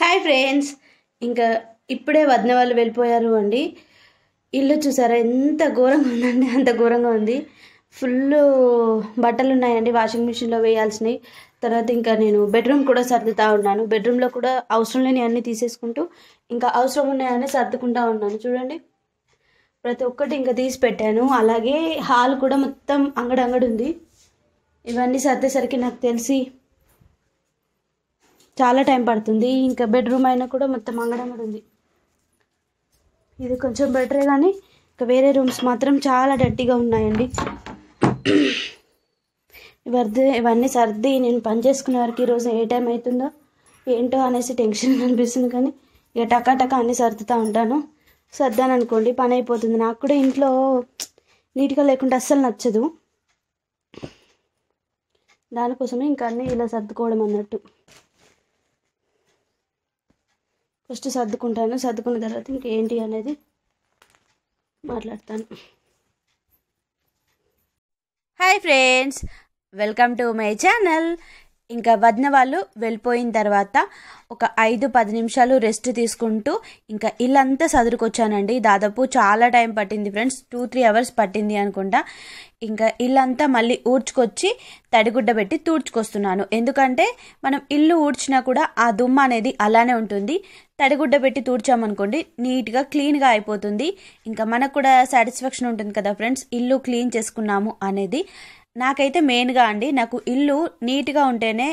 Hi friends ఇంకా ఇప్పుడే వదిన వాళ్ళు వెళ్ళిపోయారు అండి ఇల్లు చూసారా ఎంత ఘోరంగా ఉందండి అంత ఘోరంగా ఉంది ఫుల్ బట్టలు ఉన్నాయండి వాషింగ్ మిషన్లో వేయాల్సినవి తర్వాత ఇంకా నేను బెడ్రూమ్ కూడా సర్దుతూ ఉన్నాను బెడ్రూమ్లో కూడా అవసరం లేని అన్ని తీసేసుకుంటూ ఇంకా అవసరం ఉన్నాయని సర్దుకుంటా ఉన్నాను చూడండి ప్రతి ఒక్కటి ఇంకా తీసి పెట్టాను అలాగే హాల్ కూడా మొత్తం అంగడంగడు ఉంది ఇవన్నీ సర్దేసరికి నాకు తెలిసి చాలా టైం పడుతుంది ఇంకా బెడ్రూమ్ అయినా కూడా మొత్తం అంగడమడి ఉంది ఇది కొంచెం బెటరే కానీ ఇంకా వేరే రూమ్స్ మాత్రం చాలా డర్టీగా ఉన్నాయండి ఇవన్నీ ఇవన్నీ సర్ది నేను పని చేసుకునే వరకు ఈరోజు ఏ టైం అవుతుందో ఏంటో అనేసి టెన్షన్ అనిపిస్తుంది కానీ ఇక టకా టకా అన్నీ సర్దుతూ ఉంటాను సర్దాను అనుకోండి పని అయిపోతుంది నాకు కూడా ఇంట్లో నీట్గా లేకుండా అస్సలు నచ్చదు దానికోసమే ఇంకా అన్నీ ఇలా సర్దుకోవడం అన్నట్టు ఫస్ట్ సర్దుకుంటాను సర్దుకున్న తర్వాత ఇంకేంటి అనేది మాట్లాడతాను hi friends welcome to my channel ఇంకా వదిన వాళ్ళు వెళ్ళిపోయిన తర్వాత ఒక ఐదు పది నిమిషాలు రెస్ట్ తీసుకుంటూ ఇంకా ఇల్లంతా సదురుకొచ్చానండి దాదాపు చాలా టైం పట్టింది ఫ్రెండ్స్ టూ త్రీ అవర్స్ పట్టింది అనుకుంటా ఇంకా ఇల్లంతా మళ్ళీ ఊడ్చుకొచ్చి తడిగుడ్డ పెట్టి తూడ్చుకొస్తున్నాను ఎందుకంటే మనం ఇల్లు ఊడ్చినా కూడా ఆ దుమ్మ అనేది అలానే ఉంటుంది తడిగుడ్డ పెట్టి తూడ్చామనుకోండి నీట్గా క్లీన్గా అయిపోతుంది ఇంకా మనకు కూడా సాటిస్ఫాక్షన్ ఉంటుంది కదా ఫ్రెండ్స్ ఇల్లు క్లీన్ చేసుకున్నాము అనేది నాకైతే మెయిన్గా అండి నాకు ఇల్లు నీట్గా ఉంటేనే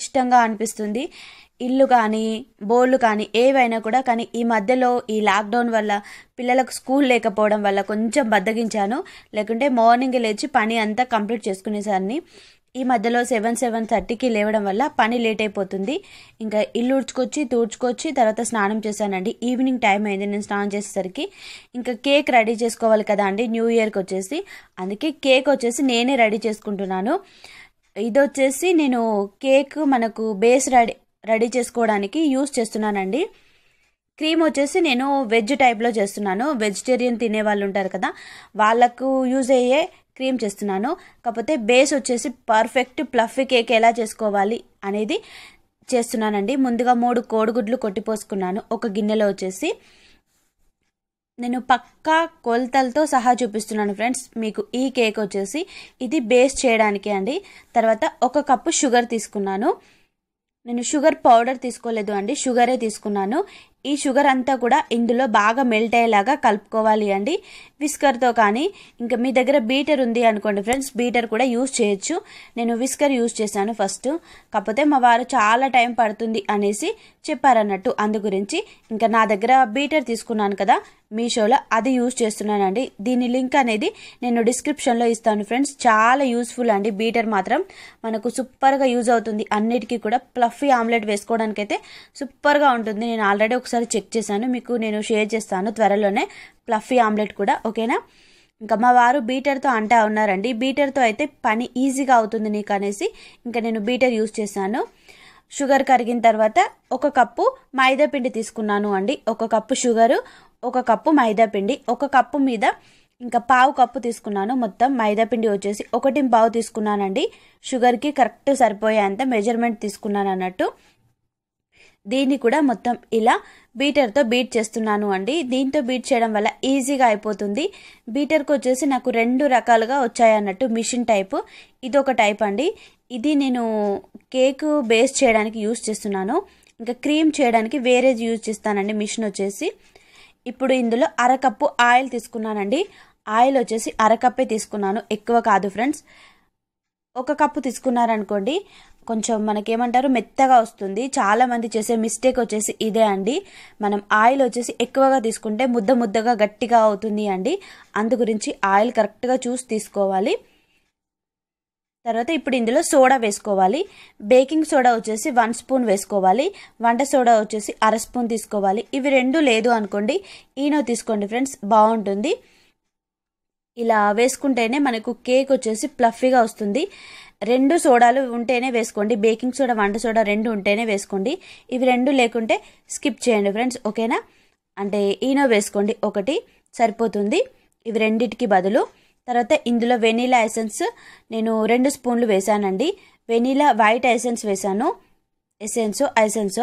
ఇష్టంగా అనిపిస్తుంది ఇల్లు కానీ బోర్లు కానీ ఏవైనా కూడా కానీ ఈ మధ్యలో ఈ లాక్డౌన్ వల్ల పిల్లలకు స్కూల్ లేకపోవడం వల్ల కొంచెం బద్దగించాను లేకుంటే మార్నింగ్ లేచి పని అంతా కంప్లీట్ చేసుకునేసాన్ని ఈ మధ్యలో సెవెన్ సెవెన్ థర్టీకి లేవడం వల్ల పని లేట్ అయిపోతుంది ఇంకా ఇల్లు ఉడ్చుకొచ్చి తూడ్చుకొచ్చి తర్వాత స్నానం చేశానండి ఈవినింగ్ టైం అయింది నేను స్నానం చేసేసరికి ఇంకా కేక్ రెడీ చేసుకోవాలి కదా అండి న్యూ ఇయర్కి వచ్చేసి అందుకే కేక్ వచ్చేసి నేనే రెడీ చేసుకుంటున్నాను ఇది వచ్చేసి నేను కేక్ మనకు బేస్ రెడీ రెడీ చేసుకోవడానికి యూస్ చేస్తున్నానండి క్రీమ్ వచ్చేసి నేను వెజ్ టైప్లో చేస్తున్నాను వెజిటేరియన్ తినే వాళ్ళు ఉంటారు కదా వాళ్ళకు యూజ్ అయ్యే క్రీమ్ చేస్తున్నాను కాకపోతే బేస్ వచ్చేసి పర్ఫెక్ట్ ప్లఫీ కేక్ ఎలా చేసుకోవాలి అనేది చేస్తున్నానండి ముందుగా మూడు కోడిగుడ్లు కొట్టిపోసుకున్నాను ఒక గిన్నెలో వచ్చేసి నేను పక్కా కొలతలతో సహా చూపిస్తున్నాను ఫ్రెండ్స్ మీకు ఈ కేక్ వచ్చేసి ఇది బేస్ చేయడానికి అండి తర్వాత ఒక కప్పు షుగర్ తీసుకున్నాను నేను షుగర్ పౌడర్ తీసుకోలేదు అండి షుగరే తీసుకున్నాను ఈ షుగర్ అంతా కూడా ఇందులో బాగా మెల్ట్ అయ్యేలాగా కలుపుకోవాలి అండి విస్కర్తో కానీ ఇంకా మీ దగ్గర బీటర్ ఉంది అనుకోండి ఫ్రెండ్స్ బీటర్ కూడా యూజ్ చేయొచ్చు నేను విస్కర్ యూజ్ చేశాను ఫస్ట్ కాకపోతే మా వారు చాలా టైం పడుతుంది అనేసి చెప్పారన్నట్టు అందు గురించి ఇంకా నా దగ్గర బీటర్ తీసుకున్నాను కదా మీషోలో అది యూజ్ చేస్తున్నానండి దీని లింక్ అనేది నేను డిస్క్రిప్షన్లో ఇస్తాను ఫ్రెండ్స్ చాలా యూస్ఫుల్ అండి బీటర్ మాత్రం మనకు సూపర్గా యూజ్ అవుతుంది అన్నిటికీ కూడా ప్లఫీ ఆమ్లెట్ వేసుకోవడానికి అయితే సూపర్గా ఉంటుంది నేను ఆల్రెడీ ఒకసారి చెక్ చేశాను మీకు నేను షేర్ చేస్తాను త్వరలోనే ప్లఫీ ఆమ్లెట్ కూడా ఓకేనా ఇంకా మా వారు బీటర్తో అంటా ఉన్నారండి బీటర్తో అయితే పని ఈజీగా అవుతుంది నీకు అనేసి ఇంకా నేను బీటర్ యూజ్ చేశాను షుగర్ కరిగిన తర్వాత ఒక కప్పు మైదా పిండి తీసుకున్నాను అండి ఒక కప్పు షుగరు ఒక కప్పు మైదాపిండి ఒక కప్పు మీద ఇంకా పావు కప్పు తీసుకున్నాను మొత్తం మైదాపిండి వచ్చేసి ఒకటి పావు తీసుకున్నానండి షుగర్కి కరెక్ట్ సరిపోయేంత మెజర్మెంట్ తీసుకున్నాను అన్నట్టు దీన్ని కూడా మొత్తం ఇలా బీటర్తో బీట్ చేస్తున్నాను అండి దీంతో బీట్ చేయడం వల్ల ఈజీగా అయిపోతుంది బీటర్కి వచ్చేసి నాకు రెండు రకాలుగా వచ్చాయన్నట్టు మిషన్ టైపు ఇది ఒక టైప్ అండి ఇది నేను కేక్ బేస్ చేయడానికి యూజ్ చేస్తున్నాను ఇంకా క్రీమ్ చేయడానికి వేరేది యూజ్ చేస్తానండి మిషన్ వచ్చేసి ఇప్పుడు ఇందులో అరకప్పు ఆయిల్ తీసుకున్నానండి ఆయిల్ వచ్చేసి అరకప్పే తీసుకున్నాను ఎక్కువ కాదు ఫ్రెండ్స్ ఒక కప్పు తీసుకున్నారనుకోండి కొంచెం మనకేమంటారు మెత్తగా వస్తుంది చాలామంది చేసే మిస్టేక్ వచ్చేసి ఇదే అండి మనం ఆయిల్ వచ్చేసి ఎక్కువగా తీసుకుంటే ముద్ద ముద్దగా గట్టిగా అవుతుంది అండి అందు గురించి ఆయిల్ కరెక్ట్గా చూసి తీసుకోవాలి తర్వాత ఇప్పుడు ఇందులో సోడా వేసుకోవాలి బేకింగ్ సోడా వచ్చేసి వన్ స్పూన్ వేసుకోవాలి వంట సోడా వచ్చేసి అర స్పూన్ తీసుకోవాలి ఇవి రెండు లేదు అనుకోండి ఈనో తీసుకోండి ఫ్రెండ్స్ బాగుంటుంది ఇలా వేసుకుంటేనే మనకు కేక్ వచ్చేసి ప్లఫీగా వస్తుంది రెండు సోడాలు ఉంటేనే వేసుకోండి బేకింగ్ సోడా వంట సోడా రెండు ఉంటేనే వేసుకోండి ఇవి రెండు లేకుంటే స్కిప్ చేయండి ఫ్రెండ్స్ ఓకేనా అంటే ఈనో వేసుకోండి ఒకటి సరిపోతుంది ఇవి రెండిటికి బదులు తర్వాత ఇందులో వెనీలా ఎసెన్స్ నేను రెండు స్పూన్లు వేసానండి వెనీలా వైట్ ఎసెన్స్ వేసాను ఎసెన్స్ ఐసెన్స్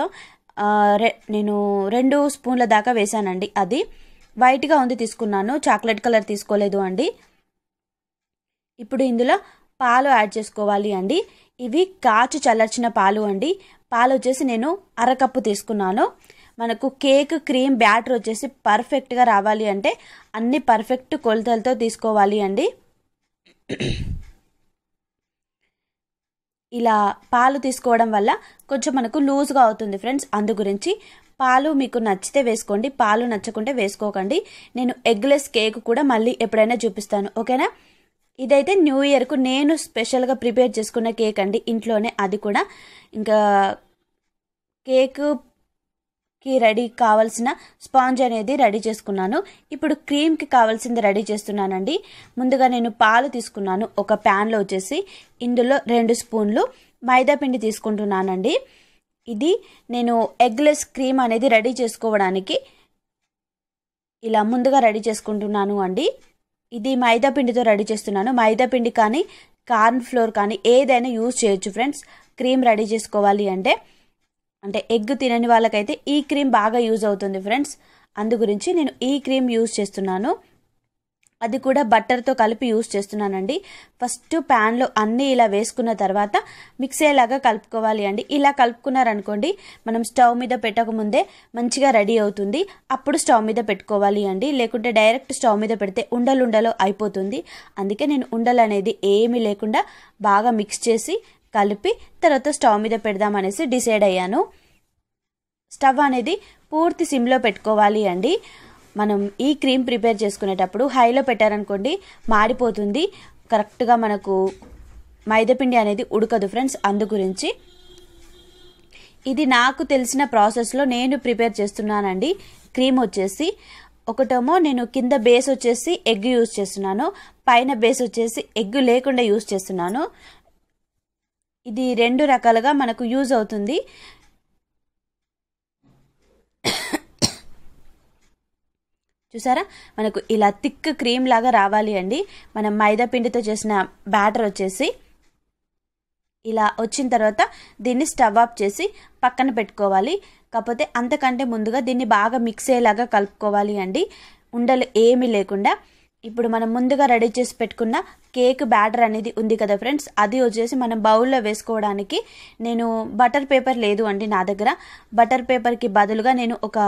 నేను రెండు స్పూన్ల దాకా వేసానండి అది వైట్గా ఉంది తీసుకున్నాను చాక్లెట్ కలర్ తీసుకోలేదు అండి ఇప్పుడు ఇందులో పాలు యాడ్ చేసుకోవాలి అండి ఇవి కాచు చల్లర్చిన పాలు అండి పాలు వచ్చేసి నేను అరకప్పు తీసుకున్నాను మనకు కేక్ క్రీమ్ బ్యాటర్ వచ్చేసి పర్ఫెక్ట్గా రావాలి అంటే అన్ని పర్ఫెక్ట్ కొలతలతో తీసుకోవాలి అండి ఇలా పాలు తీసుకోవడం వల్ల కొంచెం మనకు లూజ్గా అవుతుంది ఫ్రెండ్స్ అందు గురించి పాలు మీకు నచ్చితే వేసుకోండి పాలు నచ్చకుంటే వేసుకోకండి నేను ఎగ్లెస్ కేక్ కూడా మళ్ళీ ఎప్పుడైనా చూపిస్తాను ఓకేనా ఇదైతే న్యూ ఇయర్కు నేను స్పెషల్గా ప్రిపేర్ చేసుకున్న కేక్ అండి ఇంట్లోనే అది కూడా ఇంకా కేక్ కి రెడీ కావాల్సిన స్పాంజ్ అనేది రెడీ చేసుకున్నాను ఇప్పుడు క్రీమ్కి కావాల్సింది రెడీ చేస్తున్నానండి ముందుగా నేను పాలు తీసుకున్నాను ఒక ప్యాన్లో వచ్చేసి ఇందులో రెండు స్పూన్లు మైదా పిండి తీసుకుంటున్నానండి ఇది నేను ఎగ్లెస్ క్రీమ్ అనేది రెడీ చేసుకోవడానికి ఇలా ముందుగా రెడీ చేసుకుంటున్నాను అండి ఇది మైదా పిండితో రెడీ చేస్తున్నాను మైదా పిండి కానీ కార్న్ ఫ్లోర్ కానీ ఏదైనా యూజ్ చేయొచ్చు ఫ్రెండ్స్ క్రీమ్ రెడీ చేసుకోవాలి అంటే అంటే ఎగ్ తినని వాళ్ళకైతే ఈ క్రీమ్ బాగా యూజ్ అవుతుంది ఫ్రెండ్స్ అందు గురించి నేను ఈ క్రీమ్ యూజ్ చేస్తున్నాను అది కూడా బట్టర్తో కలిపి యూజ్ చేస్తున్నానండి ఫస్ట్ ప్యాన్లో అన్నీ ఇలా వేసుకున్న తర్వాత మిక్స్ అయ్యేలాగా కలుపుకోవాలి అండి ఇలా కలుపుకున్నారనుకోండి మనం స్టవ్ మీద పెట్టకముందే మంచిగా రెడీ అవుతుంది అప్పుడు స్టవ్ మీద పెట్టుకోవాలి అండి లేకుంటే డైరెక్ట్ స్టవ్ మీద పెడితే ఉండలుండలో అయిపోతుంది అందుకే నేను ఉండలు అనేది ఏమీ లేకుండా బాగా మిక్స్ చేసి కలిపి తర్వాత స్టవ్ మీద పెడదామనేసి డిసైడ్ అయ్యాను స్టవ్ అనేది పూర్తి సిమ్లో పెట్టుకోవాలి అండి మనం ఈ క్రీమ్ ప్రిపేర్ చేసుకునేటప్పుడు హైలో పెట్టారనుకోండి మాడిపోతుంది కరెక్ట్గా మనకు మైదాపిండి అనేది ఉడకదు ఫ్రెండ్స్ అందు గురించి ఇది నాకు తెలిసిన ప్రాసెస్లో నేను ప్రిపేర్ చేస్తున్నానండి క్రీమ్ వచ్చేసి ఒకటేమో నేను కింద బేస్ వచ్చేసి ఎగ్ యూజ్ చేస్తున్నాను పైన బేస్ వచ్చేసి ఎగ్ లేకుండా యూజ్ చేస్తున్నాను ఇది రెండు రకాలుగా మనకు యూజ్ అవుతుంది చూసారా మనకు ఇలా థిక్ క్రీమ్ లాగా రావాలి అండి మనం మైదా పిండితో చేసిన బ్యాటర్ వచ్చేసి ఇలా వచ్చిన తర్వాత దీన్ని స్టవ్ ఆఫ్ చేసి పక్కన పెట్టుకోవాలి కాకపోతే అంతకంటే ముందుగా దీన్ని బాగా మిక్స్ అయ్యేలాగా కలుపుకోవాలి అండి ఉండలు ఏమీ లేకుండా ఇప్పుడు మనం ముందుగా రెడీ చేసి పెట్టుకున్న కేక్ బ్యాటర్ అనేది ఉంది కదా ఫ్రెండ్స్ అది వచ్చేసి మనం బౌల్లో వేసుకోవడానికి నేను బటర్ పేపర్ లేదు అండి నా దగ్గర బటర్ పేపర్కి బదులుగా నేను ఒక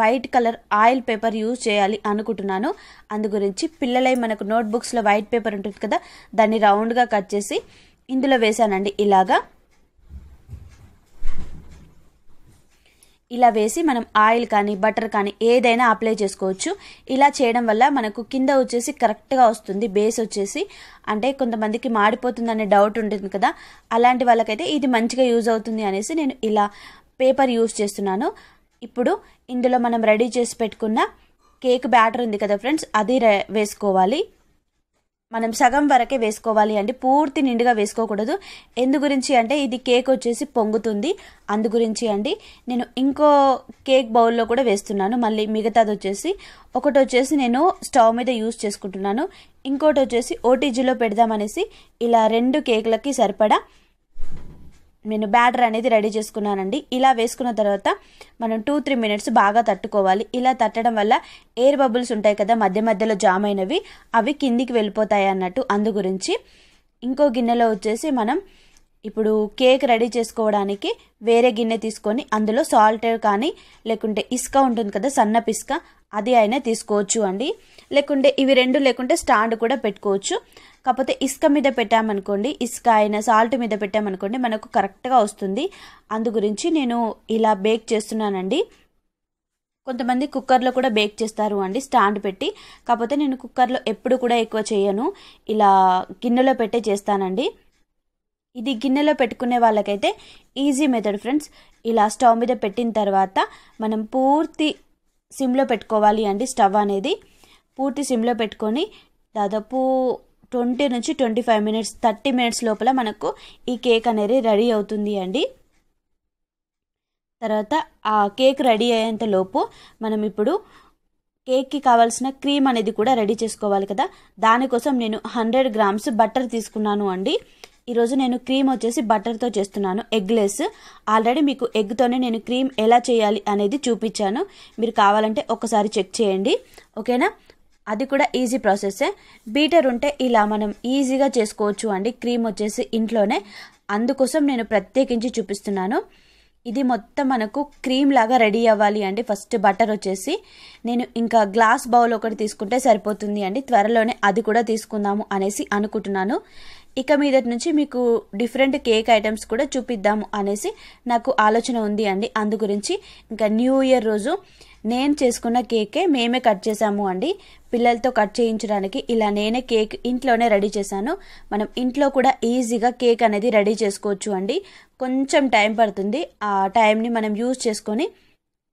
white colour oil paper use చేయాలి అనుకుంటున్నాను అందు గురించి పిల్లలై మనకు నోట్బుక్స్లో వైట్ పేపర్ ఉంటుంది కదా దాన్ని రౌండ్గా కట్ చేసి ఇందులో వేశానండి ఇలాగా ఇలా వేసి మనం ఆయిల్ కానీ బటర్ కానీ ఏదైనా అప్లై చేసుకోవచ్చు ఇలా చేయడం వల్ల మనకు కింద వచ్చేసి కరెక్ట్గా వస్తుంది బేస్ వచ్చేసి అంటే కొంతమందికి మాడిపోతుందనే డౌట్ ఉంటుంది కదా అలాంటి వాళ్ళకైతే ఇది మంచిగా యూజ్ అవుతుంది అనేసి నేను ఇలా పేపర్ యూజ్ చేస్తున్నాను ఇప్పుడు ఇందులో మనం రెడీ చేసి పెట్టుకున్న కేక్ బ్యాటర్ ఉంది కదా ఫ్రెండ్స్ అది వేసుకోవాలి మనం సగం వరకే వేసుకోవాలి అండి పూర్తి నిండుగా వేసుకోకూడదు ఎందు గురించి అంటే ఇది కేక్ వచ్చేసి పొంగుతుంది అందు గురించి అండి నేను ఇంకో కేక్ బౌల్లో కూడా వేస్తున్నాను మళ్ళీ మిగతాది వచ్చేసి ఒకటి వచ్చేసి నేను స్టవ్ మీద యూస్ చేసుకుంటున్నాను ఇంకోటి వచ్చేసి ఓటీజీలో పెడదామనేసి ఇలా రెండు కేకులకి సరిపడా నేను బ్యాటర్ అనేది రెడీ చేసుకున్నానండి ఇలా వేసుకున్న తర్వాత మనం టూ త్రీ మినిట్స్ బాగా తట్టుకోవాలి ఇలా తట్టడం వల్ల ఎయిర్ బబుల్స్ ఉంటాయి కదా మధ్య మధ్యలో జామ్ అయినవి అవి కిందికి వెళ్ళిపోతాయి అన్నట్టు అందు గురించి ఇంకో గిన్నెలో వచ్చేసి మనం ఇప్పుడు కేక్ రెడీ చేసుకోవడానికి వేరే గిన్నె తీసుకొని అందులో సాల్ట్ కానీ లేకుంటే ఇసుక ఉంటుంది కదా సన్న పిసుక అది అయినా తీసుకోవచ్చు అండి లేకుంటే ఇవి రెండు లేకుంటే స్టాండ్ కూడా పెట్టుకోవచ్చు కాకపోతే ఇసుక మీద పెట్టామనుకోండి ఇసుక అయినా సాల్ట్ మీద పెట్టామనుకోండి మనకు కరెక్ట్గా వస్తుంది అందు గురించి నేను ఇలా బేక్ చేస్తున్నానండి కొంతమంది కుక్కర్లో కూడా బేక్ చేస్తారు అండి స్టాండ్ పెట్టి కాకపోతే నేను కుక్కర్లో ఎప్పుడు కూడా ఎక్కువ చేయను ఇలా గిన్నెలో పెట్టే చేస్తానండి ఇది గిన్నెలో పెట్టుకునే వాళ్ళకైతే ఈజీ మెథడ్ ఫ్రెండ్స్ ఇలా స్టవ్ మీద పెట్టిన తర్వాత మనం పూర్తి సిమ్లో పెట్టుకోవాలి అండి స్టవ్ అనేది పూర్తి సిమ్లో పెట్టుకొని దాదాపు ట్వంటీ నుంచి twenty five minutes thirty minutes లోపల మనకు ఈ కేక్ అనేది రెడీ అవుతుంది అండి తర్వాత ఆ కేక్ రెడీ అయ్యేంతలోపు మనం ఇప్పుడు కేక్కి కావాల్సిన క్రీమ్ అనేది కూడా రెడీ చేసుకోవాలి కదా దానికోసం నేను హండ్రెడ్ గ్రామ్స్ బటర్ తీసుకున్నాను అండి ఈరోజు నేను క్రీమ్ వచ్చేసి బటర్తో చేస్తున్నాను ఎగ్లెస్ ఆల్రెడీ మీకు ఎగ్తోనే నేను క్రీమ్ ఎలా చేయాలి అనేది చూపించాను మీరు కావాలంటే ఒకసారి చెక్ చేయండి ఓకేనా అది కూడా ఈజీ ప్రాసెస్సే బీటర్ ఉంటే ఇలా మనం ఈజీగా చేసుకోవచ్చు అండి క్రీమ్ వచ్చేసి ఇంట్లోనే అందుకోసం నేను ప్రత్యేకించి చూపిస్తున్నాను ఇది మొత్తం మనకు క్రీమ్ లాగా రెడీ అవ్వాలి అండి ఫస్ట్ బటర్ వచ్చేసి నేను ఇంకా గ్లాస్ బౌల్ ఒకటి తీసుకుంటే సరిపోతుంది అండి త్వరలోనే అది కూడా తీసుకుందాము అనేసి అనుకుంటున్నాను ఇక మీదటి నుంచి మీకు డిఫరెంట్ కేక్ ఐటమ్స్ కూడా చూపిద్దాము అనేసి నాకు ఆలోచన ఉంది అండి అందు గురించి ఇంకా న్యూ ఇయర్ రోజు నేను చేసుకున్న కేకే మేమే కట్ చేసాము అండి పిల్లలతో కట్ చేయించడానికి ఇలా నేనే కేక్ ఇంట్లోనే రెడీ చేశాను మనం ఇంట్లో కూడా ఈజీగా కేక్ అనేది రెడీ చేసుకోవచ్చు అండి కొంచెం టైం పడుతుంది ఆ టైంని మనం యూజ్ చేసుకొని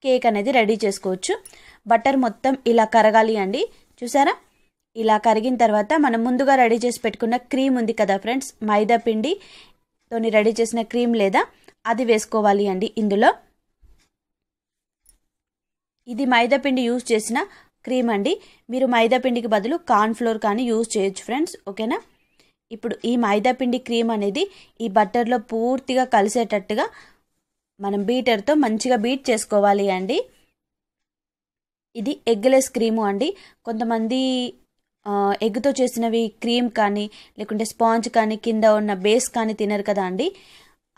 కేక్ అనేది రెడీ చేసుకోవచ్చు బటర్ మొత్తం ఇలా కరగాలి అండి చూసారా ఇలా కరిగిన తర్వాత మనం ముందుగా రెడీ చేసి పెట్టుకున్న క్రీమ్ ఉంది కదా ఫ్రెండ్స్ మైదా పిండి తోని రెడీ చేసిన క్రీమ్ లేదా అది వేసుకోవాలి అండి ఇందులో ఇది మైదా పిండి యూజ్ చేసిన క్రీమ్ అండి మీరు మైదా పిండికి బదులు ఫ్లోర్ కానీ యూజ్ చేయొచ్చు ఫ్రెండ్స్ ఓకేనా ఇప్పుడు ఈ మైదా పిండి క్రీమ్ అనేది ఈ బట్టర్లో పూర్తిగా కలిసేటట్టుగా మనం బీటర్తో మంచిగా బీట్ చేసుకోవాలి అండి ఇది ఎగ్లెస్ క్రీము అండి కొంతమంది ఎగ్తో చేసినవి క్రీమ్ కానీ లేకుంటే స్పాంజ్ కానీ కింద ఉన్న బేస్ కానీ తినరు కదా అండి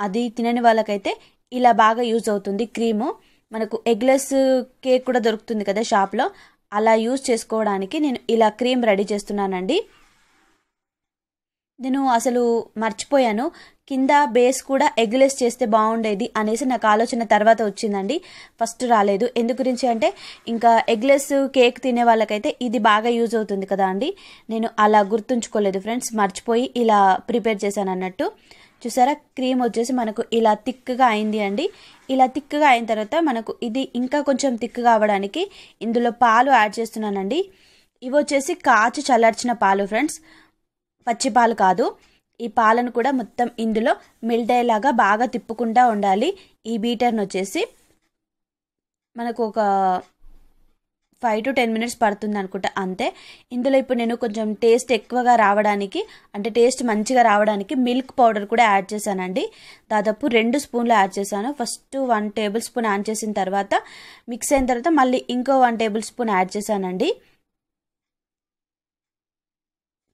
అది తినని వాళ్ళకైతే ఇలా బాగా యూజ్ అవుతుంది క్రీము మనకు ఎగ్లెస్ కేక్ కూడా దొరుకుతుంది కదా షాప్లో అలా యూజ్ చేసుకోవడానికి నేను ఇలా క్రీమ్ రెడీ చేస్తున్నానండి నేను అసలు మర్చిపోయాను కింద బేస్ కూడా ఎగ్లెస్ చేస్తే బాగుండేది అనేసి నాకు ఆలోచన తర్వాత వచ్చిందండి ఫస్ట్ రాలేదు ఎందు గురించి అంటే ఇంకా ఎగ్లెస్ కేక్ తినే వాళ్ళకైతే ఇది బాగా యూజ్ అవుతుంది కదా అండి నేను అలా గుర్తుంచుకోలేదు ఫ్రెండ్స్ మర్చిపోయి ఇలా ప్రిపేర్ చేశాను అన్నట్టు చూసారా క్రీమ్ వచ్చేసి మనకు ఇలా థిక్గా అయింది అండి ఇలా థిక్గా అయిన తర్వాత మనకు ఇది ఇంకా కొంచెం థిక్గా అవ్వడానికి ఇందులో పాలు యాడ్ చేస్తున్నానండి ఇవి వచ్చేసి కాచి చల్లార్చిన పాలు ఫ్రెండ్స్ పచ్చి పాలు కాదు ఈ పాలను కూడా మొత్తం ఇందులో మెల్ట్ అయ్యేలాగా బాగా తిప్పకుండా ఉండాలి ఈ బీటర్ని వచ్చేసి మనకు ఒక ఫైవ్ టు టెన్ మినిట్స్ పడుతుంది అనుకుంటా అంతే ఇందులో ఇప్పుడు నేను కొంచెం టేస్ట్ ఎక్కువగా రావడానికి అంటే టేస్ట్ మంచిగా రావడానికి మిల్క్ పౌడర్ కూడా యాడ్ చేశానండి దాదాపు రెండు స్పూన్లు యాడ్ చేశాను first one tablespoon add చేసిన తర్వాత మిక్స్ అయిన తర్వాత మళ్ళీ ఇంకో వన్ టేబుల్ స్పూన్ యాడ్ చేశానండి